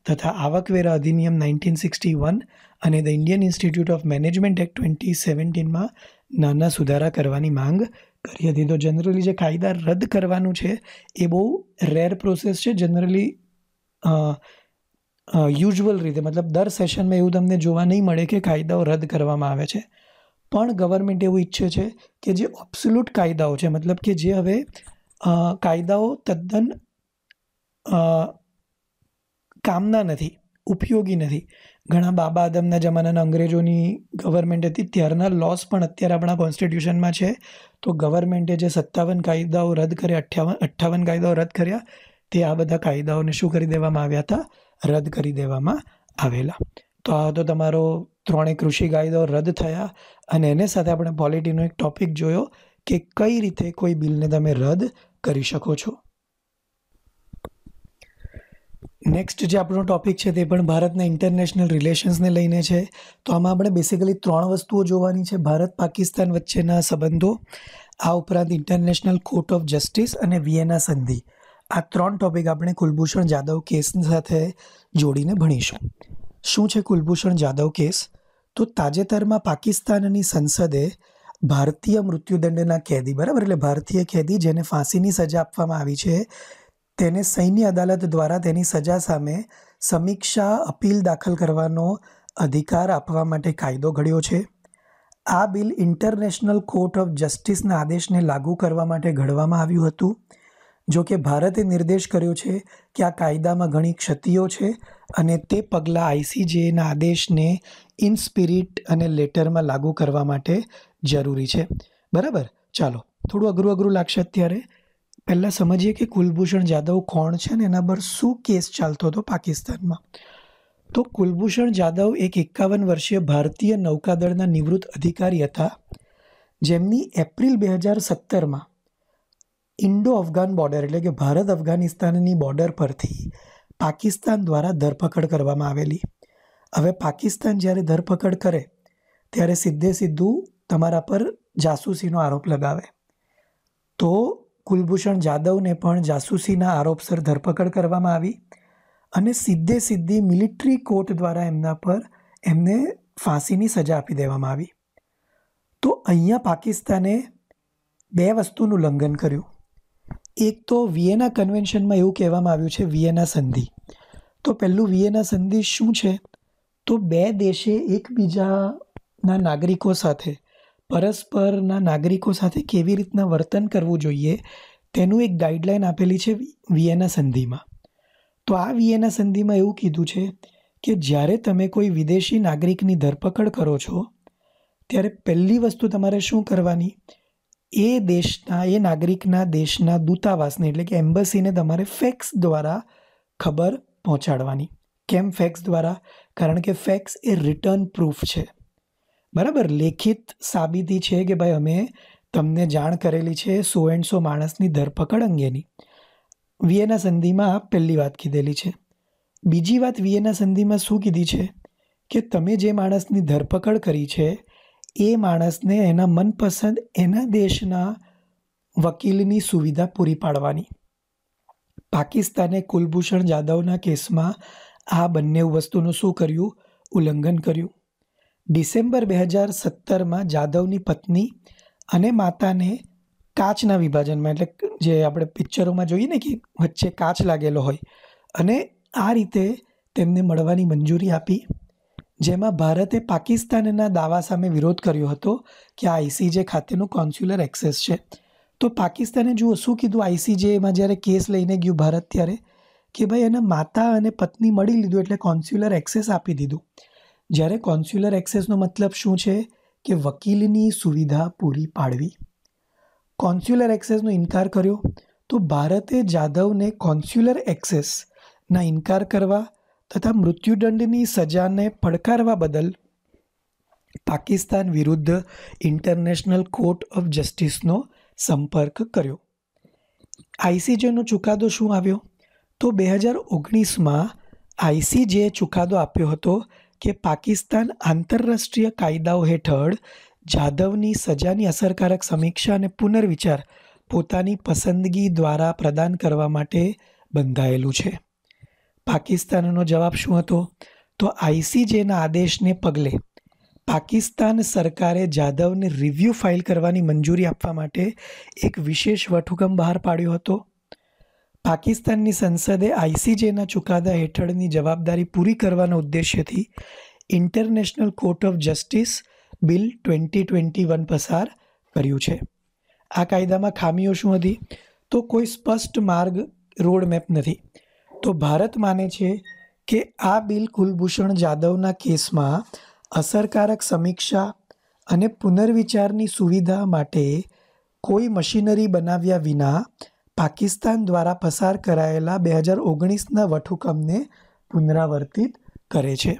તથા આવકવેરા અધિનિયમ નાઇન્ટીન સિક્સટી વન અને the Indian institute of management act twenty સેવન્ટીનમાં નાના સુધારા કરવાની માંગ કરી હતી તો જનરલી જે કાયદા રદ કરવાનું છે એ બહુ રેર પ્રોસેસ છે જનરલી યુઝ્યુઅલ રીતે મતલબ દર સેશનમાં એવું તમને જોવા નહીં મળે કે કાયદાઓ રદ કરવામાં આવે છે પણ ગવર્મેન્ટ એવું ઈચ્છે છે કે જે ઓબ્સોલ્યુટ કાયદાઓ છે મતલબ કે જે હવે કાયદાઓ તદ્દન કામના નથી ઉપયોગી નથી ઘણા બાબા આદમના જમાનાના અંગ્રેજોની ગવર્મેન્ટ હતી ત્યારના લોસ પણ અત્યારે આપણા કોન્સ્ટિટ્યુશનમાં છે તો ગવર્મેન્ટે જે સત્તાવન કાયદાઓ રદ કર્યા અઠ્ઠાવન અઠ્ઠાવન કાયદાઓ રદ કર્યા તે આ બધા કાયદાઓને શું કરી દેવામાં આવ્યા હતા રદ કરી દેવામાં આવેલા તો આ હતો તમારો ત્રણેય કૃષિ કાયદાઓ રદ થયા અને એને સાથે આપણે પોલિટીનો એક ટોપિક જોયો કે કઈ રીતે કોઈ બિલને તમે રદ કરી શકો છો નેક્સ્ટ જે આપણો ટોપિક છે તે પણ ભારતના ઇન્ટરનેશનલ રિલેશન્સને લઈને છે તો આમાં આપણે બેસિકલી ત્રણ વસ્તુઓ જોવાની છે ભારત પાકિસ્તાન વચ્ચેના સંબંધો આ ઉપરાંત ઇન્ટરનેશનલ કોર્ટ ઓફ જસ્ટિસ અને વિયેના સંધિ આ ત્રણ ટોપિક આપણે કુલભૂષણ જાદવ કેસ સાથે જોડીને ભણીશું શું છે કુલભૂષણ જાધવ કેસ તો તાજેતરમાં પાકિસ્તાનની સંસદે ભારતીય મૃત્યુદંડના કેદી બરાબર એટલે ભારતીય કેદી જેને ફાંસીની સજા આપવામાં આવી છે તેને સૈન્ય અદાલત દ્વારા તેની સજા સામે સમીક્ષા અપીલ દાખલ કરવાનો અધિકાર આપવા માટે કાયદો ઘડ્યો છે આ બિલ ઇન્ટરનેશનલ કોર્ટ ઓફ જસ્ટિસના આદેશને લાગુ કરવા માટે ઘડવામાં આવ્યું હતું જો કે ભારતે નિર્દેશ કર્યો છે કે આ કાયદામાં ઘણી ક્ષતિઓ છે અને તે પગલાં આઈસીજેના આદેશને ઇન સ્પિરિટ અને લેટરમાં લાગુ કરવા માટે જરૂરી છે બરાબર ચાલો થોડું અઘરું અઘરું લાગશે અત્યારે પહેલાં સમજીએ કે કુલભૂષણ જાદવ કોણ છે ને એના પર શું કેસ ચાલતો હતો પાકિસ્તાનમાં તો કુલભૂષણ જાદવ એક એકાવન વર્ષીય ભારતીય નૌકાદળના નિવૃત્ત અધિકારી હતા જેમની એપ્રિલ બે હજાર સત્તરમાં ઇન્ડો અફઘાન બોર્ડર એટલે કે ભારત અફઘાનિસ્તાનની બોર્ડર પરથી પાકિસ્તાન દ્વારા ધરપકડ કરવામાં આવેલી હવે પાકિસ્તાન જ્યારે ધરપકડ કરે ત્યારે સીધે સીધું તમારા પર જાસૂસીનો આરોપ લગાવે તો કુલભૂષણ જાદવને પણ જાસૂસીના આરોપસર ધરપકડ કરવામાં આવી અને સીધે સીધી મિલિટરી કોર્ટ દ્વારા એમના પર એમને ફાંસીની સજા આપી દેવામાં આવી તો અહીંયા પાકિસ્તાને બે વસ્તુનું લંઘન કર્યું એક તો વિયેના કન્વેન્શનમાં એવું કહેવામાં આવ્યું છે વિયેના સંધિ તો પહેલું વિયેના સંધિ શું છે તો બે દેશે એકબીજાના નાગરિકો સાથે પરસ્પરના નાગરિકો સાથે કેવી રીતના વર્તન કરવું જોઈએ તેનું એક ગાઈડલાઈન આપેલી છે વિયેના સંધિમાં તો આ વિયેના સંધિમાં એવું કીધું છે કે જ્યારે તમે કોઈ વિદેશી નાગરિકની ધરપકડ કરો છો ત્યારે પહેલી વસ્તુ તમારે શું કરવાની એ દેશના એ નાગરિકના દેશના દૂતાવાસને એટલે કે એમ્બસીને તમારે ફેક્સ દ્વારા ખબર પહોંચાડવાની કેમ ફેક્સ દ્વારા કારણ કે ફેક્સ એ રિટર્ન પ્રૂફ છે બરાબર લેખિત સાબિતી છે કે ભાઈ અમે તમને જાણ કરેલી છે સો એન્ડ સો માણસની ધરપકડ અંગેની વિયેના સંધિમાં પહેલી વાત કીધેલી છે બીજી વાત વિયેના સંધિમાં શું કીધી છે કે તમે જે માણસની ધરપકડ કરી છે એ માણસને એના મનપસંદ એના દેશના વકીલની સુવિધા પૂરી પાડવાની પાકિસ્તાને કુલભૂષણ જાધવના કેસમાં આ બંને વસ્તુનું શું કર્યું ઉલ્લંઘન કર્યું ડિસેમ્બર બે હજાર સત્તરમાં જાધવની પત્ની અને માતાને કાચના વિભાજનમાં એટલે જે આપણે પિક્ચરોમાં જોઈએ ને કે વચ્ચે કાચ લાગેલો હોય અને આ રીતે તેમને મળવાની મંજૂરી આપી જેમાં ભારતે પાકિસ્તાનના દાવા સામે વિરોધ કર્યો હતો કે આ આઈસીજે ખાતેનું કોન્સ્યુલર એક્સેસ છે તો પાકિસ્તાને જુઓ શું કીધું આઈસીજેમાં જ્યારે કેસ લઈને ગયું ભારત ત્યારે કે ભાઈ એના માતા અને પત્ની મળી લીધું એટલે કોન્સ્યુલર એક્સેસ આપી દીધું જ્યારે કોન્સ્યુલર એક્સેસનો મતલબ શું છે કે વકીલની સુવિધા પૂરી પાડવી કોન્સ્યુલર એક્સેસનો ઇનકાર કર્યો તો ભારતે જાધવને કોન્સ્યુલર એક્સેસના ઇનકાર કરવા તથા મૃત્યુદંડની સજાને પડકારવા બદલ પાકિસ્તાન વિરુદ્ધ ઇન્ટરનેશનલ કોર્ટ ઓફ જસ્ટિસનો સંપર્ક કર્યો આઈસીજેનો ચુકાદો શું આવ્યો તો બે હજાર ઓગણીસમાં આઈસીજેએ ચુકાદો આપ્યો હતો કે પાકિસ્તાન આંતરરાષ્ટ્રીય કાયદાઓ હેઠળ જાધવની સજાની અસરકારક સમીક્ષા અને પુનર્વિચાર પોતાની પસંદગી દ્વારા પ્રદાન કરવા માટે બંધાયેલું છે પાકિસ્તાનનો જવાબ શું હતો તો આઈસીજેના આદેશને પગલે પાકિસ્તાન સરકારે જાધવને રિવ્યૂ ફાઇલ કરવાની મંજૂરી આપવા માટે એક વિશેષ વટહુકમ બહાર પાડ્યો હતો પાકિસ્તાનની સંસદે આઈસીજેના ચુકાદા હેઠળની જવાબદારી પૂરી કરવાના ઉદ્દેશ્યથી international court of justice bill twenty twenty one પસાર કર્યું છે આ કાયદામાં ખામીઓ શું હતી તો કોઈ સ્પષ્ટ માર્ગ રોડમેપ નથી તો ભારત માને છે કે આ બિલ કુલભૂષણ જાદવના કેસમાં અસરકારક સમીક્ષા અને પુનર્વિચારની સુવિધા માટે કોઈ મશીનરી બનાવ્યા વિના પાકિસ્તાન દ્વારા પસાર કરાયેલા બે હજાર ઓગણીસના વટહુકમને પુનરાવર્તિત કરે છે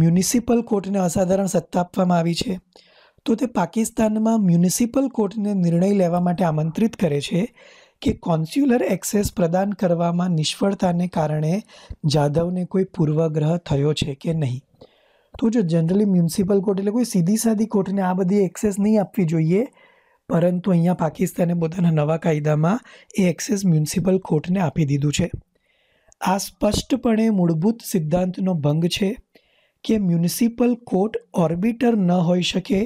મ્યુનિસિપલ કોર્ટને અસાધારણ સત્તા આપવામાં આવી છે તો તે પાકિસ્તાનમાં મ્યુનિસિપલ કોર્ટને નિર્ણય લેવા માટે આમંત્રિત કરે છે કે કોન્સ્યુલર એક્સેસ પ્રદાન કરવામાં નિષ્ફળતાને કારણે જાધવને કોઈ પૂર્વગ્રહ થયો છે કે નહીં તો જો જનરલી મ્યુનિસિપલ કોર્ટ એટલે કોઈ સીધી સાદી કોર્ટને આ બધી એક્સેસ નહીં આપવી જોઈએ પરંતુ અહીંયા પાકિસ્તાને પોતાના નવા કાયદામાં એ એક્સેસ મ્યુનિસિપલ કોર્ટને આપી દીધું છે આ સ્પષ્ટપણે મૂળભૂત સિદ્ધાંતનો ભંગ છે કે મ્યુનિસિપલ કોર્ટ ઓર્બિટર ન હોઈ શકે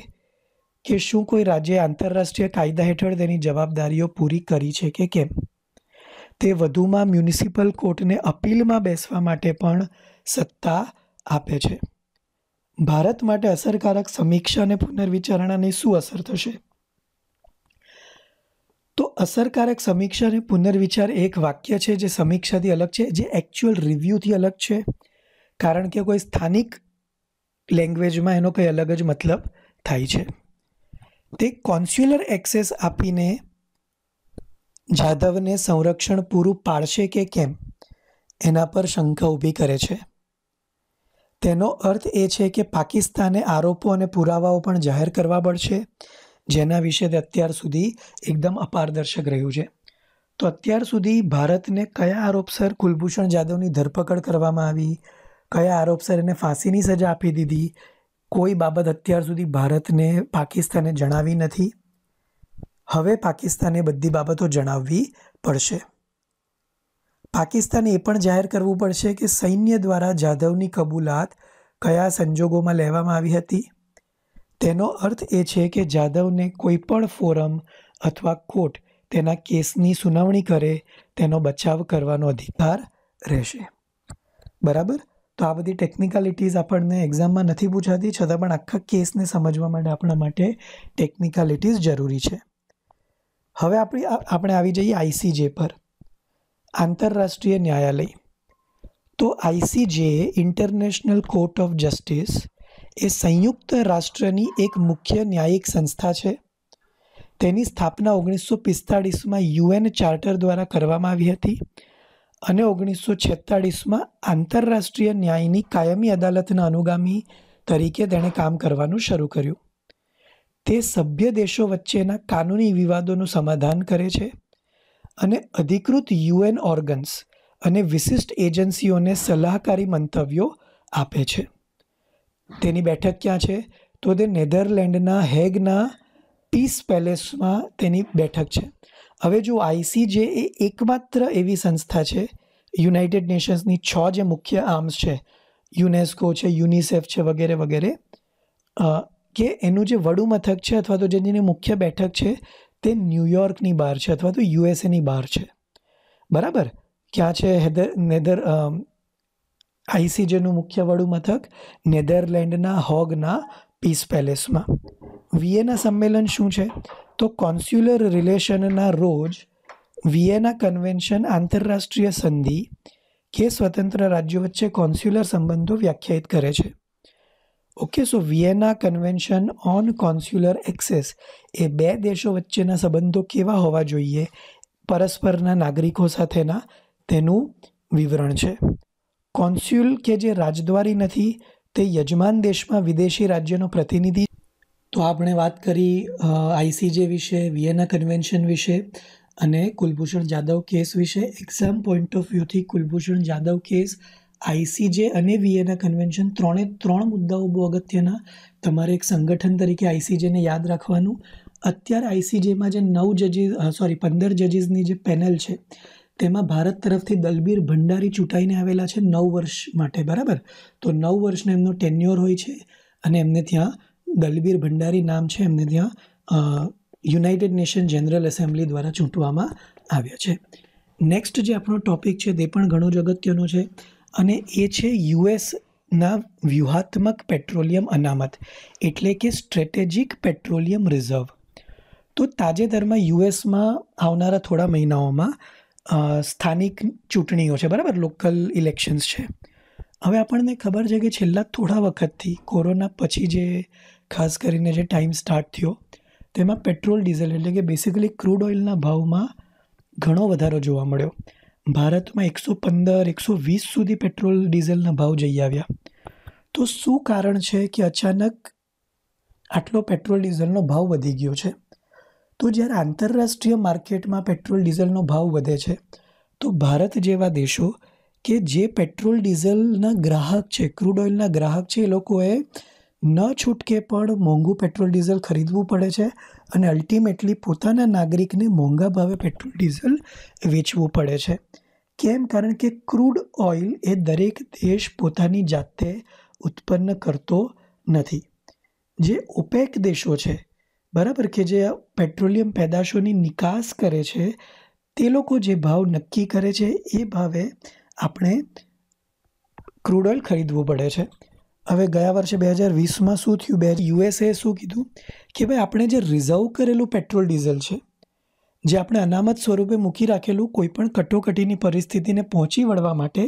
કે શું કોઈ રાજ્યે આંતરરાષ્ટ્રીય કાયદા હેઠળ તેની જવાબદારીઓ પૂરી કરી છે કે કેમ તે વધુમાં મ્યુનિસિપલ કોર્ટને અપીલમાં બેસવા માટે પણ સત્તા આપે છે ભારત માટે અસરકારક સમીક્ષા અને પુનર્વિચારણાની શું અસર થશે તો અસરકારક સમીક્ષા અને પુનર્વિચાર એક વાક્ય છે જે સમીક્ષાથી અલગ છે જે એકચ્યુઅલ રિવ્યૂથી અલગ છે કારણ કે કોઈ સ્થાનિક લેંગ્વેજમાં એનો કંઈ અલગ જ મતલબ થાય છે તે કોન્સ્યુલર એક્સેસ આપીને જાધવને સંરક્ષણ પૂરું પાડશે કે કેમ એના પર શંકા ઊભી કરે છે તેનો અર્થ એ છે કે પાકિસ્તાને આરોપો અને પુરાવાઓ પણ જાહેર કરવા પડશે જેના વિશે તે અત્યાર સુધી એકદમ અપારદર્શક રહ્યું છે તો અત્યાર સુધી ભારતને કયા આરોપસર કુલભૂષણ જાધવની ધરપકડ કરવામાં આવી કયા આરોપસર એને ફાંસીની સજા આપી દીધી કોઈ બાબત અત્યાર સુધી ભારતને પાકિસ્તાને જણાવી નથી હવે પાકિસ્તાને બધી બાબતો જણાવવી પડશે પાકિસ્તાને એ પણ જાહેર કરવું પડશે કે સૈન્ય દ્વારા જાધવની કબૂલાત કયા સંજોગોમાં લેવામાં આવી હતી તેનો અર્થ એ છે કે જાદવને કોઈપણ ફોરમ અથવા કોર્ટ તેના કેસની સુનાવણી કરે તેનો બચાવ કરવાનો અધિકાર રહેશે બરાબર તો આ બધી ટેકનિકાલિટીઝ આપણને એક્ઝામમાં નથી પૂછાતી છતાં પણ આખા કેસને સમજવા માટે આપણા માટે ટેકનિકાલિટીઝ જરૂરી છે હવે આપણે આપણે આવી જઈએ આઈસીજે પર આંતરરાષ્ટ્રીય ન્યાયાલય તો ICJ international court of justice એ સંયુક્ત રાષ્ટ્રની એક મુખ્ય ન્યાયિક સંસ્થા છે તેની સ્થાપના ઓગણીસો પિસ્તાળીસમાં યુએન ચાર્ટર દ્વારા કરવામાં આવી હતી અને ઓગણીસો છેતાળીસમાં આંતરરાષ્ટ્રીય ન્યાયની કાયમી અદાલતના અનુગામી તરીકે તેણે કામ કરવાનું શરૂ કર્યું તે સભ્ય દેશો વચ્ચેના કાનૂની વિવાદોનું સમાધાન કરે છે અને અધિકૃત યુએન ઓર્ગન્સ અને વિશિષ્ટ એજન્સીઓને સલાહકારી મંતવ્યો આપે છે તેની બેઠક ક્યાં છે તો તે નેધરલેન્ડના હેગના પીસ પેલેસમાં તેની બેઠક છે હવે જો આઈસીજે એ એકમાત્ર એવી સંસ્થા છે યુનાઇટેડ નેશન્સની છ જે મુખ્ય આર્મ્સ છે યુનેસ્કો છે યુનિસેફ છે વગેરે વગેરે કે એનું જે વડું મથક છે અથવા તો જેની મુખ્ય બેઠક છે તે ન્યુયોર્કની બહાર છે અથવા તો યુએસએની બહાર છે બરાબર ક્યાં છે હેદર નેધર આઈસીજેનું મુખ્ય મથક નેધરલેન્ડના હોગના પીસ પેલેસમાં વિયેના સંમેલન શું છે તો કોન્સ્યુલર રિલેશનના રોજ વિયેના કન્વેન્શન આંતરરાષ્ટ્રીય સંધિ કે સ્વતંત્ર રાજ્યો વચ્ચે કોન્સ્યુલર સંબંધો વ્યાખ્યાયિત કરે છે okay so Vienna convention on consular access એ બે દેશો વચ્ચેના સંબંધો કેવા હોવા જોઈએ પરસ્પરના નાગરિકો સાથેના તેનું વિવરણ છે કોન્સ્યુલ કે જે રાજદ્વારી નથી તે યજમાન દેશમાં વિદેશી રાજ્યનો પ્રતિનિધિ તો આપણે વાત કરી આઈસીજે વિશે વિયેના કન્વેન્શન વિશે અને કુલભૂષણ જાદવ કેસ વિશે એક્ઝામ પોઈન્ટ ઓફ વ્યૂથી કુલભૂષણ જાદવ કેસ આઈસીજે અને વિયેના કન્વેન્શન ત્રણે ત્રણ મુદ્દાઓ બહુ અગત્યના તમારે એક સંગઠન તરીકે આઈસીજેને યાદ રાખવાનું અત્યારે આઈસીજેમાં જે નવ જજીસ સોરી પંદર જજીસની જે પેનલ છે તેમાં ભારત તરફથી દલબીર ભંડારી ચૂંટાઈને આવેલા છે નવ વર્ષ માટે બરાબર તો નવ વર્ષને એમનો ટેન્યોર હોય છે અને એમને ત્યાં દલબીર ભંડારી નામ છે એમને ત્યાં યુનાઇટેડ નેશન જનરલ એસેમ્બલી દ્વારા ચૂંટવામાં આવ્યા છે નેક્સ્ટ જે આપણો ટોપિક છે તે પણ ઘણો જ અગત્યનો છે અને એ છે યુએસના વ્યૂહાત્મક પેટ્રોલિયમ અનામત એટલે કે સ્ટ્રેટેજિક પેટ્રોલિયમ રિઝર્વ તો તાજેતરમાં યુએસમાં આવનારા થોડા મહિનાઓમાં સ્થાનિક ચૂંટણીઓ છે બરાબર લોકલ ઇલેક્શન્સ છે હવે આપણને ખબર છે કે છેલ્લા થોડા વખતથી કોરોના પછી જે ખાસ કરીને જે ટાઈમ સ્ટાર્ટ થયો તેમાં પેટ્રોલ ડીઝલ એટલે કે બેસિકલી ક્રૂડ ઓઇલના ભાવમાં ઘણો વધારો જોવા મળ્યો ભારતમાં એકસો પંદર એકસો વીસ સુધી પેટ્રોલ ડીઝલના ભાવ જઈ આવ્યા તો શું કારણ છે કે અચાનક આટલો પેટ્રોલ ડીઝલનો ભાવ વધી ગયો છે તો જ્યારે આંતરરાષ્ટ્રીય માર્કેટમાં પેટ્રોલ ડીઝલનો ભાવ વધે છે તો ભારત જેવા દેશો કે જે પેટ્રોલ ડીઝલના ગ્રાહક છે ક્રૂડ ઓઇલના ગ્રાહક છે એ લોકોએ ન છૂટકે પણ મોંઘું પેટ્રોલ ડીઝલ ખરીદવું પડે છે અને અલ્ટિમેટલી પોતાના નાગરિકને મોંઘા ભાવે પેટ્રોલ ડીઝલ વેચવું પડે છે કેમ કારણ કે ક્રૂડ ઓઇલ એ દરેક દેશ પોતાની જાતે ઉત્પન્ન કરતો નથી જે ઓપેક દેશો છે બરાબર કે જે પેટ્રોલિયમ પેદાશોની નિકાસ કરે છે તે લોકો જે ભાવ નક્કી કરે છે એ ભાવે આપણે ક્રૂડ ઓઇલ ખરીદવું પડે છે હવે ગયા વર્ષે બે હજાર વીસમાં શું થયું બે યુએસએ શું કીધું કે ભાઈ આપણે જે રિઝર્વ કરેલું પેટ્રોલ ડીઝલ છે જે આપણે અનામત સ્વરૂપે મૂકી રાખેલું કોઈપણ કટોકટીની પરિસ્થિતિને પહોંચી વળવા માટે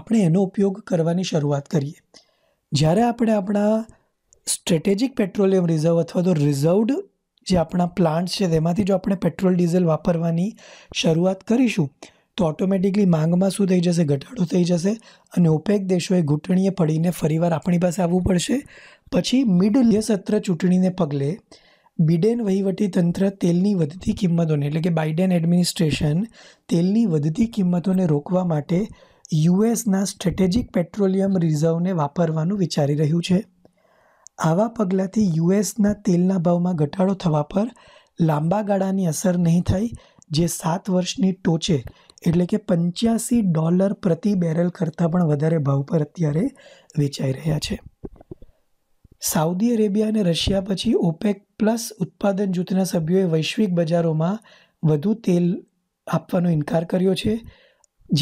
આપણે એનો ઉપયોગ કરવાની શરૂઆત કરીએ જ્યારે આપણે આપણા સ્ટ્રેટેજિક પેટ્રોલિયમ રિઝર્વ અથવા તો રિઝર્વડ જે આપણા પ્લાન્ટ છે તેમાંથી જો આપણે પેટ્રોલ ડીઝલ વાપરવાની શરૂઆત કરીશું તો ઓટોમેટિકલી માંગમાં શું થઈ જશે ઘટાડો થઈ જશે અને ઓપેક દેશોએ ઘૂંટણીએ પડીને ફરીવાર આપણી પાસે આવવું પડશે પછી મિડ સત્ર ચૂંટણીને પગલે બિડેન વહીવટીતંત્ર તેલની વધતી કિંમતોને એટલે કે બાઇડેન એડમિનિસ્ટ્રેશન તેલની વધતી કિંમતોને રોકવા માટે યુએસના સ્ટ્રેટેજિક પેટ્રોલિયમ રિઝર્વને વાપરવાનું વિચારી રહ્યું છે આવા પગલાંથી યુએસના તેલના ભાવમાં ઘટાડો થવા પર લાંબા ગાળાની અસર નહીં થાય જે સાત વર્ષની ટોચે એટલે કે પંચ્યાસી ડોલર પ્રતિ બેરલ કરતાં પણ વધારે ભાવ પર અત્યારે વેચાઈ રહ્યા છે સાઉદી અરેબિયા અને રશિયા પછી ઓપેક પ્લસ ઉત્પાદન જૂથના સભ્યોએ વૈશ્વિક બજારોમાં વધુ તેલ આપવાનો ઇનકાર કર્યો છે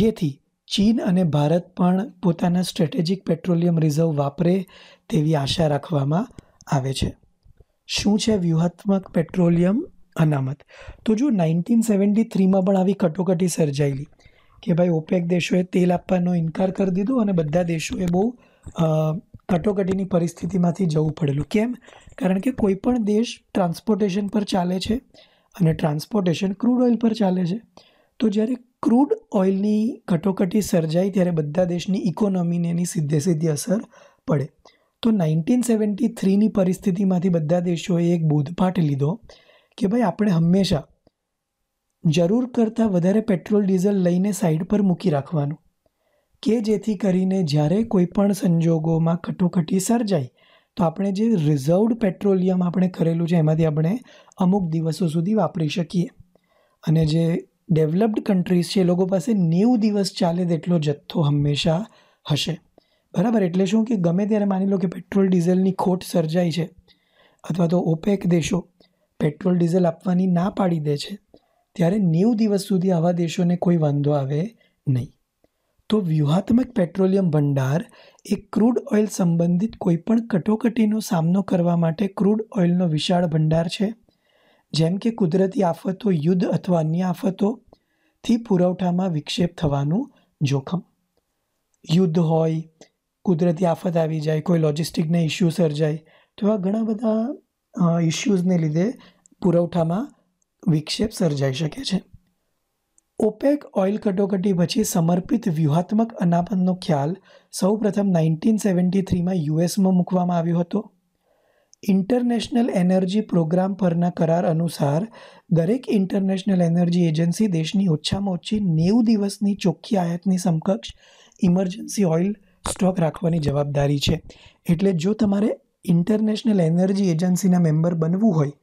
જેથી ચીન અને ભારત પણ પોતાના સ્ટ્રેટેજિક પેટ્રોલિયમ રિઝર્વ વાપરે તેવી આશા રાખવામાં આવે છે શું છે વ્યૂહાત્મક પેટ્રોલિયમ અનામત તો જો નાઇન્ટીન સેવન્ટી થ્રીમાં પણ આવી કટોકટી સર્જાયેલી કે ભાઈ ઓપેક દેશોએ તેલ આપવાનો ઇનકાર કરી દીધો અને બધા દેશોએ બહુ કટોકટીની પરિસ્થિતિમાંથી જવું પડેલું કેમ કારણ કે કોઈ પણ દેશ ટ્રાન્સપોર્ટેશન પર ચાલે છે અને ટ્રાન્સપોર્ટેશન ક્રૂડ ઓઇલ પર ચાલે છે તો જ્યારે ક્રૂડ ઓઇલની કટોકટી સર્જાય ત્યારે બધા દેશની ઇકોનોમીને એની સીધે સીધી અસર પડે તો નાઇન્ટીન સેવન્ટી થ્રીની પરિસ્થિતિમાંથી બધા દેશોએ એક બોધપાઠ લીધો કે ભાઈ આપણે હંમેશા જરૂર કરતાં વધારે પેટ્રોલ ડીઝલ લઈને સાઈડ પર મૂકી રાખવાનું કે જેથી કરીને જ્યારે કોઈપણ સંજોગોમાં કટોકટી સર્જાય તો આપણે જે રિઝર્વડ પેટ્રોલિયમ આપણે કરેલું છે એમાંથી આપણે અમુક દિવસો સુધી વાપરી શકીએ અને જે ડેવલપ્ડ કન્ટ્રીઝ છે એ લોકો પાસે નેવું દિવસ ચાલે તેટલો જથ્થો હંમેશા હશે બરાબર એટલે શું કે ગમે ત્યારે માની લો કે પેટ્રોલ ડીઝલની ખોટ સર્જાય છે અથવા તો ઓપેક દેશો પેટ્રોલ ડીઝલ આપવાની ના પાડી દે છે ત્યારે નેવું દિવસ સુધી આવા દેશોને કોઈ વાંધો આવે નહીં તો વ્યૂહાત્મક પેટ્રોલિયમ ભંડાર એ ક્રૂડ ઓઇલ સંબંધિત કોઈપણ કટોકટીનો સામનો કરવા માટે ક્રૂડ ઓઇલનો વિશાળ ભંડાર છે જેમ કે કુદરતી આફતો યુદ્ધ અથવા અન્ય આફતોથી પુરવઠામાં વિક્ષેપ થવાનું જોખમ યુદ્ધ હોય કુદરતી આફત આવી જાય કોઈ લોજિસ્ટિકના ઇસ્યુ સર્જાય તો એવા ઘણા બધા ઇસ્યુઝને લીધે પુરવઠામાં વિક્ષેપ સર્જાઈ શકે છે ઓપેક ઓઇલ કટોકટી પછી સમર્પિત વ્યૂહાત્મક અનાપનનો ખ્યાલ સૌપ્રથમ નાઇન્ટીન સેવન્ટી થ્રીમાં યુએસમાં મૂકવામાં આવ્યો હતો ઇન્ટરનેશનલ એનર્જી પ્રોગ્રામ પરના કરાર અનુસાર દરેક ઇન્ટરનેશનલ એનર્જી એજન્સી દેશની ઓછામાં ઓછી નેવું દિવસની ચોખ્ખી આયાતની સમકક્ષ ઇમરજન્સી ઓઇલ સ્ટોક રાખવાની જવાબદારી છે એટલે જો તમારે ઇન્ટરનેશનલ એનર્જી એજન્સીના મેમ્બર બનવું હોય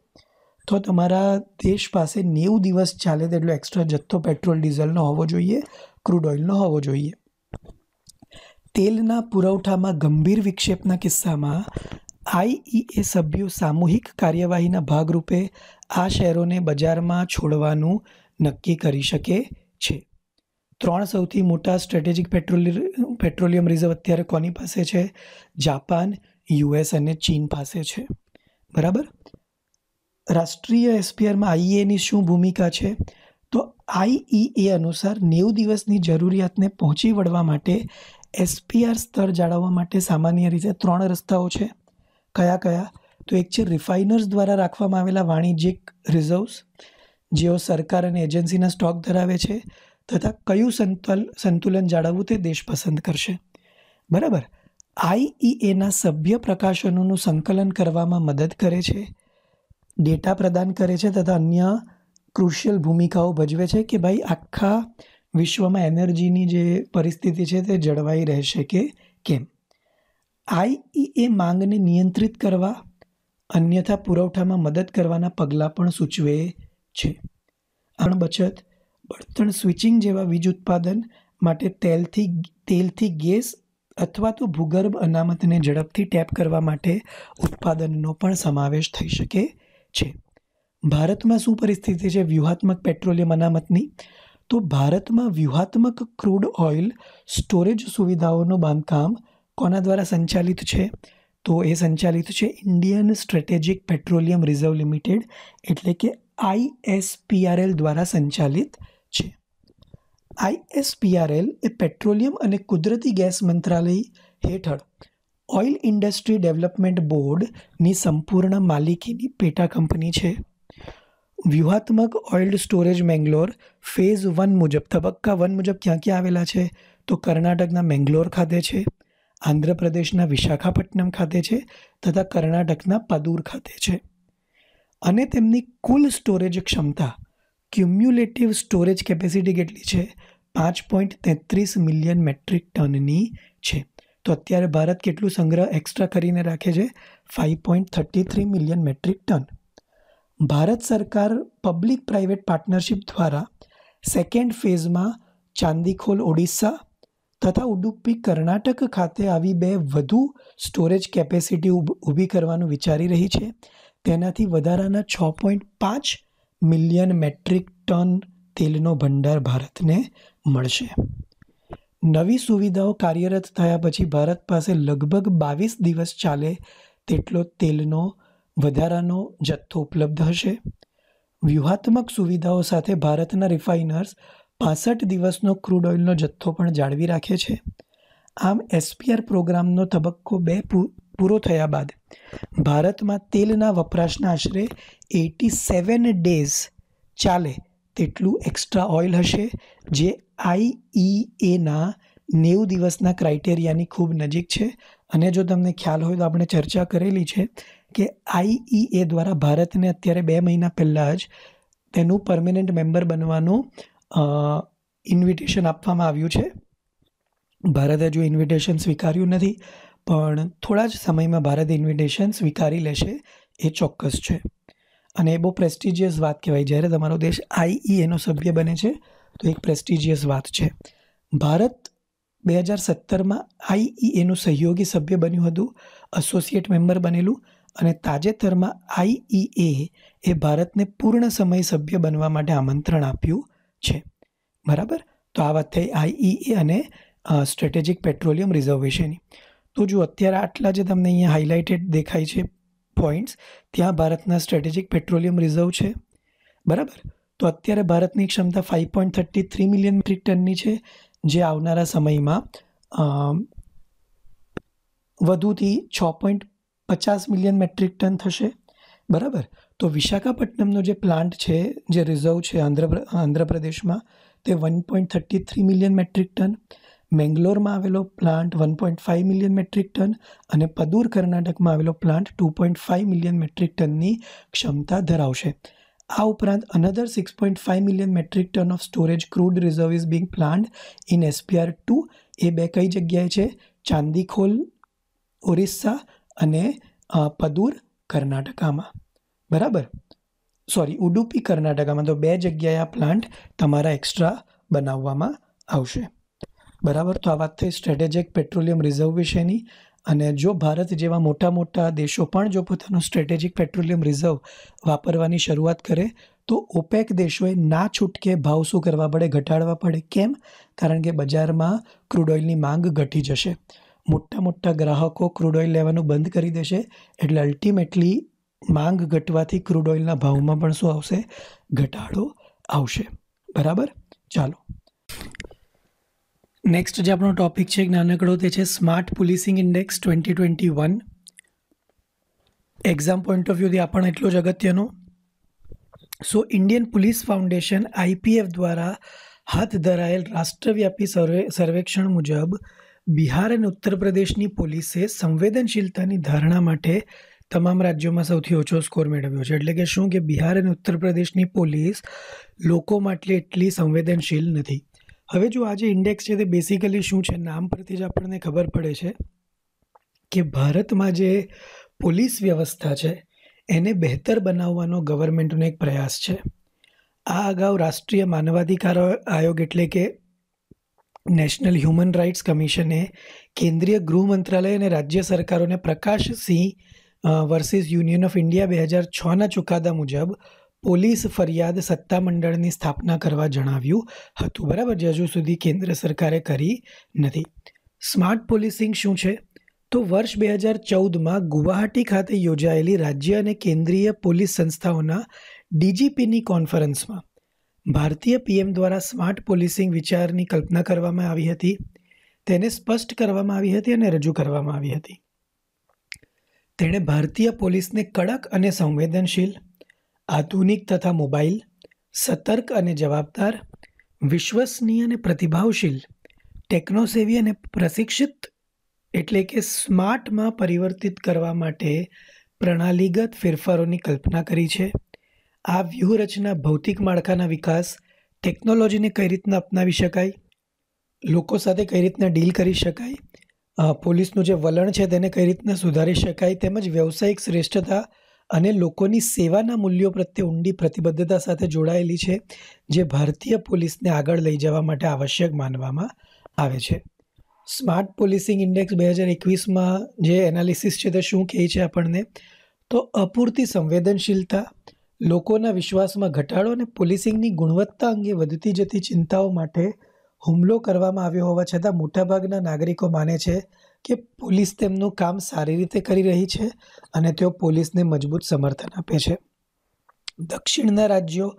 તો તમારા દેશ પાસે નેવું દિવસ ચાલે તેટલો એક્સ્ટ્રા જથ્થો પેટ્રોલ ડીઝલનો હોવો જોઈએ ક્રૂડ ઓઇલનો હોવો જોઈએ તેલના પુરવઠામાં ગંભીર વિક્ષેપના કિસ્સામાં આઈઈએ સભ્યો સામૂહિક કાર્યવાહીના ભાગરૂપે આ શેરોને બજારમાં છોડવાનું નક્કી કરી શકે છે ત્રણ સૌથી મોટા સ્ટ્રેટેજિક પેટ્રોલિયમ પેટ્રોલિયમ રિઝર્વ અત્યારે કોની પાસે છે જાપાન યુએસ અને ચીન પાસે છે બરાબર રાષ્ટ્રીય એસપીઆરમાં આઈએની શું ભૂમિકા છે તો આઈઈએ અનુસાર નેવું દિવસની જરૂરિયાતને પહોંચી વળવા માટે એસપીઆર સ્તર જાળવવા માટે સામાન્ય રીતે ત્રણ રસ્તાઓ છે કયા કયા તો એક છે રિફાઇનર્સ દ્વારા રાખવામાં આવેલા વાણિજ્યિક રિઝર્વ્સ જેઓ સરકાર અને એજન્સીના સ્ટોક ધરાવે છે તથા કયું સંતુલ સંતુલન જાળવવું તે દેશ પસંદ કરશે બરાબર આઈઈએના સભ્ય પ્રકાશનોનું સંકલન કરવામાં મદદ કરે છે ડેટા પ્રદાન કરે છે તથા અન્ય ક્રુશિયલ ભૂમિકાઓ ભજવે છે કે ભાઈ આખા વિશ્વમાં એનર્જીની જે પરિસ્થિતિ છે તે જળવાઈ રહેશે કે કેમ આઈઈએ માંગને નિયંત્રિત કરવા અન્યથા પુરવઠામાં મદદ કરવાના પગલાં પણ સૂચવે છે આણ બચત બળતણ સ્વિચિંગ જેવા વીજ ઉત્પાદન માટે તેલથી તેલથી ગેસ અથવા તો ભૂગર્ભ અનામતને ઝડપથી ટેપ કરવા માટે ઉત્પાદનનો પણ સમાવેશ થઈ શકે છે ભારતમાં શું પરિસ્થિતિ છે વ્યૂહાત્મક પેટ્રોલિયમ અનામતની તો ભારતમાં વ્યૂહાત્મક ક્રૂડ ઓઇલ સ્ટોરેજ સુવિધાઓનું બાંધકામ કોના દ્વારા સંચાલિત છે તો એ સંચાલિત છે Indian strategic petroleum reserve limited એટલે કે આઈએસપીઆરએલ દ્વારા સંચાલિત છે આઈએસપીઆરએલ એ પેટ્રોલિયમ અને કુદરતી ગેસ મંત્રાલય હેઠળ ઓઇલ ઇન્ડસ્ટ્રી ડેવલપમેન્ટ બોર્ડની સંપૂર્ણ માલિકીની પેટા કંપની છે વ્યૂહાત્મક oil storage Mangalore phase one મુજબ તબક્કા વન મુજબ ક્યાં ક્યાં આવેલા છે તો કર્ણાટકના મેંગ્લોર ખાતે છે આંધ્રપ્રદેશના વિશાખાપટ્ટનમ ખાતે છે તથા કર્ણાટકના પાદુર ખાતે છે અને તેમની કુલ સ્ટોરેજ ક્ષમતા ક્યુમ્યુલેટિવ સ્ટોરેજ કેપેસિટી કેટલી છે પાંચ પોઈન્ટ તેત્રીસ મિલિયન મેટ્રિક ટનની છે તો અત્યારે ભારત કેટલું સંગ્રહ એક્સ્ટ્રા કરીને રાખે છે five point thirty three million metric ton Bharat સરકાર પબ્લિક પ્રાઇવેટ પાર્ટનરશિપ દ્વારા સેકન્ડ ફેઝમાં ચાંદીખોલ ઓડિશા તથા ઉડુપી કર્ણાટક ખાતે આવી બે વધુ સ્ટોરેજ કેપેસિટી ઊભી કરવાનું વિચારી રહી છે તેનાથી વધારાના છ પોઈન્ટ પાંચ મિલિયન મેટ્રિક ટન તેલનો ભંડાર ભારતને મળશે નવી સુવિધાઓ કાર્યરત થયા પછી ભારત પાસે લગભગ બાવીસ દિવસ ચાલે તેટલો તેલનો વધારાનો જથ્થો ઉપલબ્ધ હશે વ્યૂહાત્મક સુવિધાઓ સાથે ભારતના રિફાઇનર્સ પાસઠ દિવસનો ક્રૂડ ઓઇલનો જથ્થો પણ જાળવી રાખે છે આમ એસપીઆર પ્રોગ્રામનો તબક્કો બે પૂરો થયા બાદ ભારતમાં તેલના વપરાશના આશરે એટી સેવન ડેઝ ચાલે તેટલું એક્સ્ટ્રા ઓઇલ હશે જે આઈઈએના નેવું દિવસના ક્રાઇટેરિયાની ખૂબ નજીક છે અને જો તમને ખ્યાલ હોય તો આપણે ચર્ચા કરેલી છે કે આઈઈએ દ્વારા ભારતને અત્યારે બે મહિના પહેલાં જ તેનું પરમેનન્ટ મેમ્બર બનવાનું ઇન્વિટેશન આપવામાં આવ્યું છે ભારતે હજુ ઇન્વિટેશન સ્વીકાર્યું નથી પણ થોડા જ સમયમાં ભારત ઇન્વિટેશન સ્વીકારી લેશે એ ચોક્કસ છે અને એ બહુ પ્રેસ્ટિજિયસ વાત કહેવાય જ્યારે તમારો દેશ આઈઈ એનો સભ્ય બને છે તો એક પ્રેસ્ટિજિયસ વાત છે ભારત બે હજાર સત્તરમાં આઈઈ સહયોગી સભ્ય બન્યું હતું અસોસિએટ મેમ્બર બનેલું અને તાજેતરમાં આઈઈએ એ ભારતને પૂર્ણ સમય સભ્ય બનવા માટે આમંત્રણ આપ્યું છે બરાબર તો આ વાત થઈ આઈઈએ અને સ્ટ્રેટેજિક પેટ્રોલિયમ રિઝર્વેશનની તો જો અત્યારે આટલા જે તમને અહીંયા હાઇલાઇટેડ દેખાય છે પોઈન્ટ્સ ત્યાં ભારતના સ્ટ્રેટેજિક પેટ્રોલિયમ રિઝર્વ છે બરાબર તો અત્યારે ભારતની ક્ષમતા five point thirty three million metric ટનની છે જે આવનારા સમયમાં વધુથી છ પોઈન્ટ પચાસ મિલિયન મેટ્રિક ટન થશે બરાબર તો વિશાખાપટ્ટનમનો જે પ્લાન્ટ છે જે રિઝર્વ છે આંધ્ર આંધ્રપ્રદેશમાં તે one point thirty three million metric ton મેંગ્લોરમાં આવેલો plant one point five million metric ton અને પદુર કર્ણાટકમાં આવેલો plant two point five million metric ટનની ક્ષમતા ધરાવશે આ ઉપરાંત another six point five million metric ton of storage crude reserve is being plant in SPR two એ બે કઈ જગ્યાએ છે ચાંદીખોલ ઓરિસ્સા અને પદુર કર્ણાટકામાં બરાબર સોરી ઉડુપી કર્ણાટકામાં તો બે જગ્યાએ આ પ્લાન્ટ તમારા એક્સ્ટ્રા બનાવવામાં આવશે બરાબર તો આ વાત થઈ સ્ટ્રેટેજિક પેટ્રોલિયમ રિઝર્વ વિશેની અને જો ભારત જેવા મોટા મોટા દેશો પણ જો પોતાનું સ્ટ્રેટેજિક પેટ્રોલિયમ રિઝર્વ વાપરવાની શરૂઆત કરે તો ઓપેક દેશોએ ના છૂટકે ભાવ શું કરવા પડે ઘટાડવા પડે કેમ કારણ કે બજારમાં ક્રૂડ ઓઇલની માંગ ઘટી જશે મોટા મોટા ગ્રાહકો ક્રૂડ ઓઇલ લેવાનું બંધ કરી દેશે એટલે અલ્ટિમેટલી માંગ ઘટવાથી ક્રૂડ ઓઇલના ભાવમાં પણ શું આવશે ઘટાડો આવશે બરાબર ચાલો નેક્સ્ટ જે આપણો ટોપિક છે નાનકડો તે છે smart policing index twenty twenty one exam point of વ્યૂથી આ પણ એટલો જ અગત્યનો so Indian police foundation IPF દ્વારા હાથ ધરાયેલ રાષ્ટ્રવ્યાપી સર્વે સર્વેક્ષણ મુજબ બિહાર અને ઉત્તર પ્રદેશની પોલીસે સંવેદનશીલતાની ધારણા માટે તમામ રાજ્યોમાં સૌથી ઓછો સ્કોર મેળવ્યો છે એટલે કે શું કે બિહાર અને ઉત્તર પ્રદેશની પોલીસ લોકો માટે એટલી સંવેદનશીલ નથી હવે જો આ જે ઇન્ડેક્સ છે તે બેસિકલી શું છે નામ પરથી જ આપણને ખબર પડે છે કે ભારતમાં જે પોલીસ વ્યવસ્થા છે એને બહેતર બનાવવાનો ગવર્મેન્ટનો એક પ્રયાસ છે આ અગાઉ રાષ્ટ્રીય માનવાધિકાર આયોગ એટલે કે નેશનલ હ્યુમન રાઇટ્સ કમિશને કેન્દ્રીય ગૃહ મંત્રાલય અને રાજ્ય સરકારોને Prakash Singh versus union of India બે હજાર છના ચુકાદા મુજબ પોલીસ ફરિયાદ સત્તામંડળની સ્થાપના કરવા જણાવ્યું હતું બરાબર જે હજુ સુધી કેન્દ્ર સરકારે કરી નથી સ્માર્ટ પોલીસિંગ શું છે તો વર્ષ બે હજાર ચૌદમાં ગુવાહાટી ખાતે યોજાયેલી રાજ્ય અને કેન્દ્રીય પોલીસ સંસ્થાઓના ડીજીપીની કોન્ફરન્સમાં ભારતીય પીએમ દ્વારા સ્માર્ટ પોલીસિંગ વિચારની કલ્પના કરવામાં આવી હતી તેને સ્પષ્ટ કરવામાં આવી હતી અને રજૂ કરવામાં આવી હતી તેણે ભારતીય પોલીસને કડક અને સંવેદનશીલ આધુનિક તથા મોબાઈલ સતર્ક અને જવાબદાર વિશ્વસનીય અને પ્રતિભાવશીલ ટેકનોસેવી અને પ્રશિક્ષિત એટલે કે સ્માર્ટમાં પરિવર્તિત કરવા માટે પ્રણાલીગત ફેરફારોની કલ્પના કરી છે આ વ્યૂહરચના ભૌતિક માળખાના વિકાસ ટેકનોલોજીને કઈ રીતના અપનાવી શકાય લોકો સાથે કઈ રીતના ડીલ કરી શકાય પોલીસનું જે વલણ છે તેને કઈ રીતના સુધારી શકાય તેમજ વ્યવસાયિક શ્રેષ્ઠતા અને લોકોની સેવાના મૂલ્યો પ્રત્યે ઊંડી પ્રતિબદ્ધતા સાથે જોડાયેલી છે જે ભારતીય પોલીસને આગળ લઈ જવા માટે આવશ્યક માનવામાં આવે છે સ્માર્ટ પોલીસિંગ ઇન્ડેક્સ બે હજાર એકવીસમાં જે એનાલિસિસ છે તે શું કહે છે આપણને તો અપૂરતી સંવેદનશીલતા લોકોના વિશ્વાસમાં ઘટાડો અને પોલીસિંગની ગુણવત્તા અંગે વધતી જતી ચિંતાઓ માટે હુમલો કરવામાં આવ્યો હોવા છતાં મોટાભાગના નાગરિકો માને છે કે પોલીસ તેમનું કામ સારી રીતે કરી રહી છે અને તેઓ પોલીસને મજબૂત સમર્થન આપે છે દક્ષિણના રાજ્યો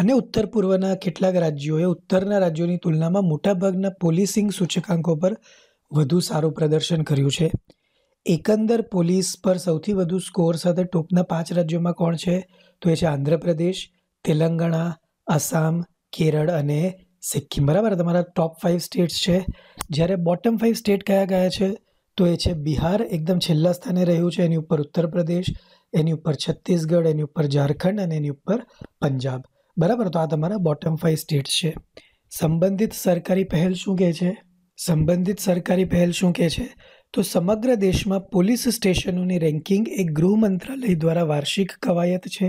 અને ઉત્તર પૂર્વના કેટલાક રાજ્યોએ ઉત્તરના રાજ્યોની તુલનામાં મોટાભાગના પોલીસિંગ સૂચકાંકો પર વધુ સારું પ્રદર્શન કર્યું છે એકંદર પોલીસ પર સૌથી વધુ સ્કોર સાથે ટોપના પાંચ રાજ્યોમાં કોણ છે તો એ છે આંધ્રપ્રદેશ તેલંગાણા આસામ કેરળ અને સિક્કિમ બરાબર તમારા ટોપ ફાઇવ સ્ટેટ્સ છે જ્યારે બોટમ ફાઇવ સ્ટેટ કયા કયા છે તો એ છે બિહાર એકદમ છેલ્લા સ્થાને રહ્યું છે એની ઉપર ઉત્તર પ્રદેશ એની ઉપર છત્તીસગઢ એની ઉપર ઝારખંડ અને એની ઉપર પંજાબ બરાબર તો આ તમારા બોટમ ફાઇવ સ્ટેટ્સ છે સંબંધિત સરકારી પહેલ શું કહે છે સંબંધિત સરકારી પહેલ શું કહે છે તો સમગ્ર દેશમાં પોલીસ સ્ટેશનોની રેન્કિંગ એ ગૃહ મંત્રાલય દ્વારા વાર્ષિક કવાયત છે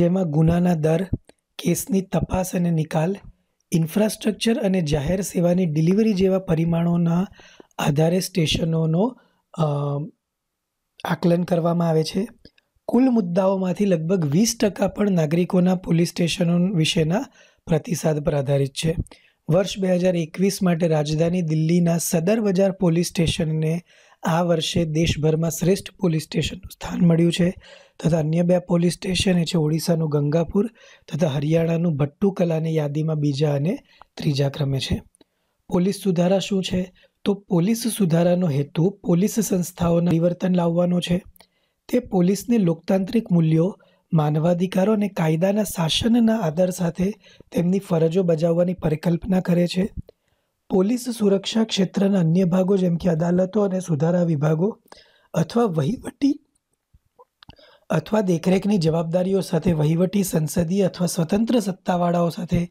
જેમાં ગુનાના દર કેસની તપાસ અને નિકાલ ઇન્ફ્રાસ્ટ્રક્ચર અને જાહેર સેવાની ડિલિવરી જેવા પરિમાણોના આધારે સ્ટેશનોનો આકલન કરવામાં આવે છે કુલ મુદ્દાઓમાંથી લગભગ વીસ ટકા પણ નાગરિકોના પોલીસ સ્ટેશનો વિશેના પ્રતિસાદ પર આધારિત છે વર્ષ બે હજાર એકવીસ માટે રાજધાની દિલ્હીના સદર બજાર પોલીસ સ્ટેશનને આ વર્ષે દેશભરમાં શ્રેષ્ઠ પોલીસ સ્ટેશનનું સ્થાન મળ્યું છે તથા અન્ય બે પોલીસ સ્ટેશન એ છે ઓડિશાનું ગંગાપુર તથા હરિયાણાનું ભટ્ટુકલાની યાદીમાં બીજા અને ત્રીજા ક્રમે છે પોલીસ સુધારા શું છે તો પોલીસ સુધારાનો હેતુ પોલીસ સંસ્થાઓના પરિવર્તન લાવવાનો છે તે પોલીસને લોકતાંત્રિક મૂલ્યો માનવાધિકારો અને કાયદાના શાસનના આદર સાથે તેમની ફરજો બજાવવાની પરિકલ્પના કરે છે પોલીસ સુરક્ષા ક્ષેત્રના અન્ય ભાગો જેમ કે અદાલતો અને સુધારા વિભાગો અથવા વહીવટી અથવા દેખરેખની જવાબદારીઓ સાથે વહીવટી સંસદીય અથવા સ્વતંત્ર સત્તાવાળાઓ સાથે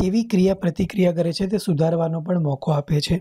કેવી ક્રિયા પ્રતિક્રિયા કરે છે તે સુધારવાનો પણ મોકો આપે છે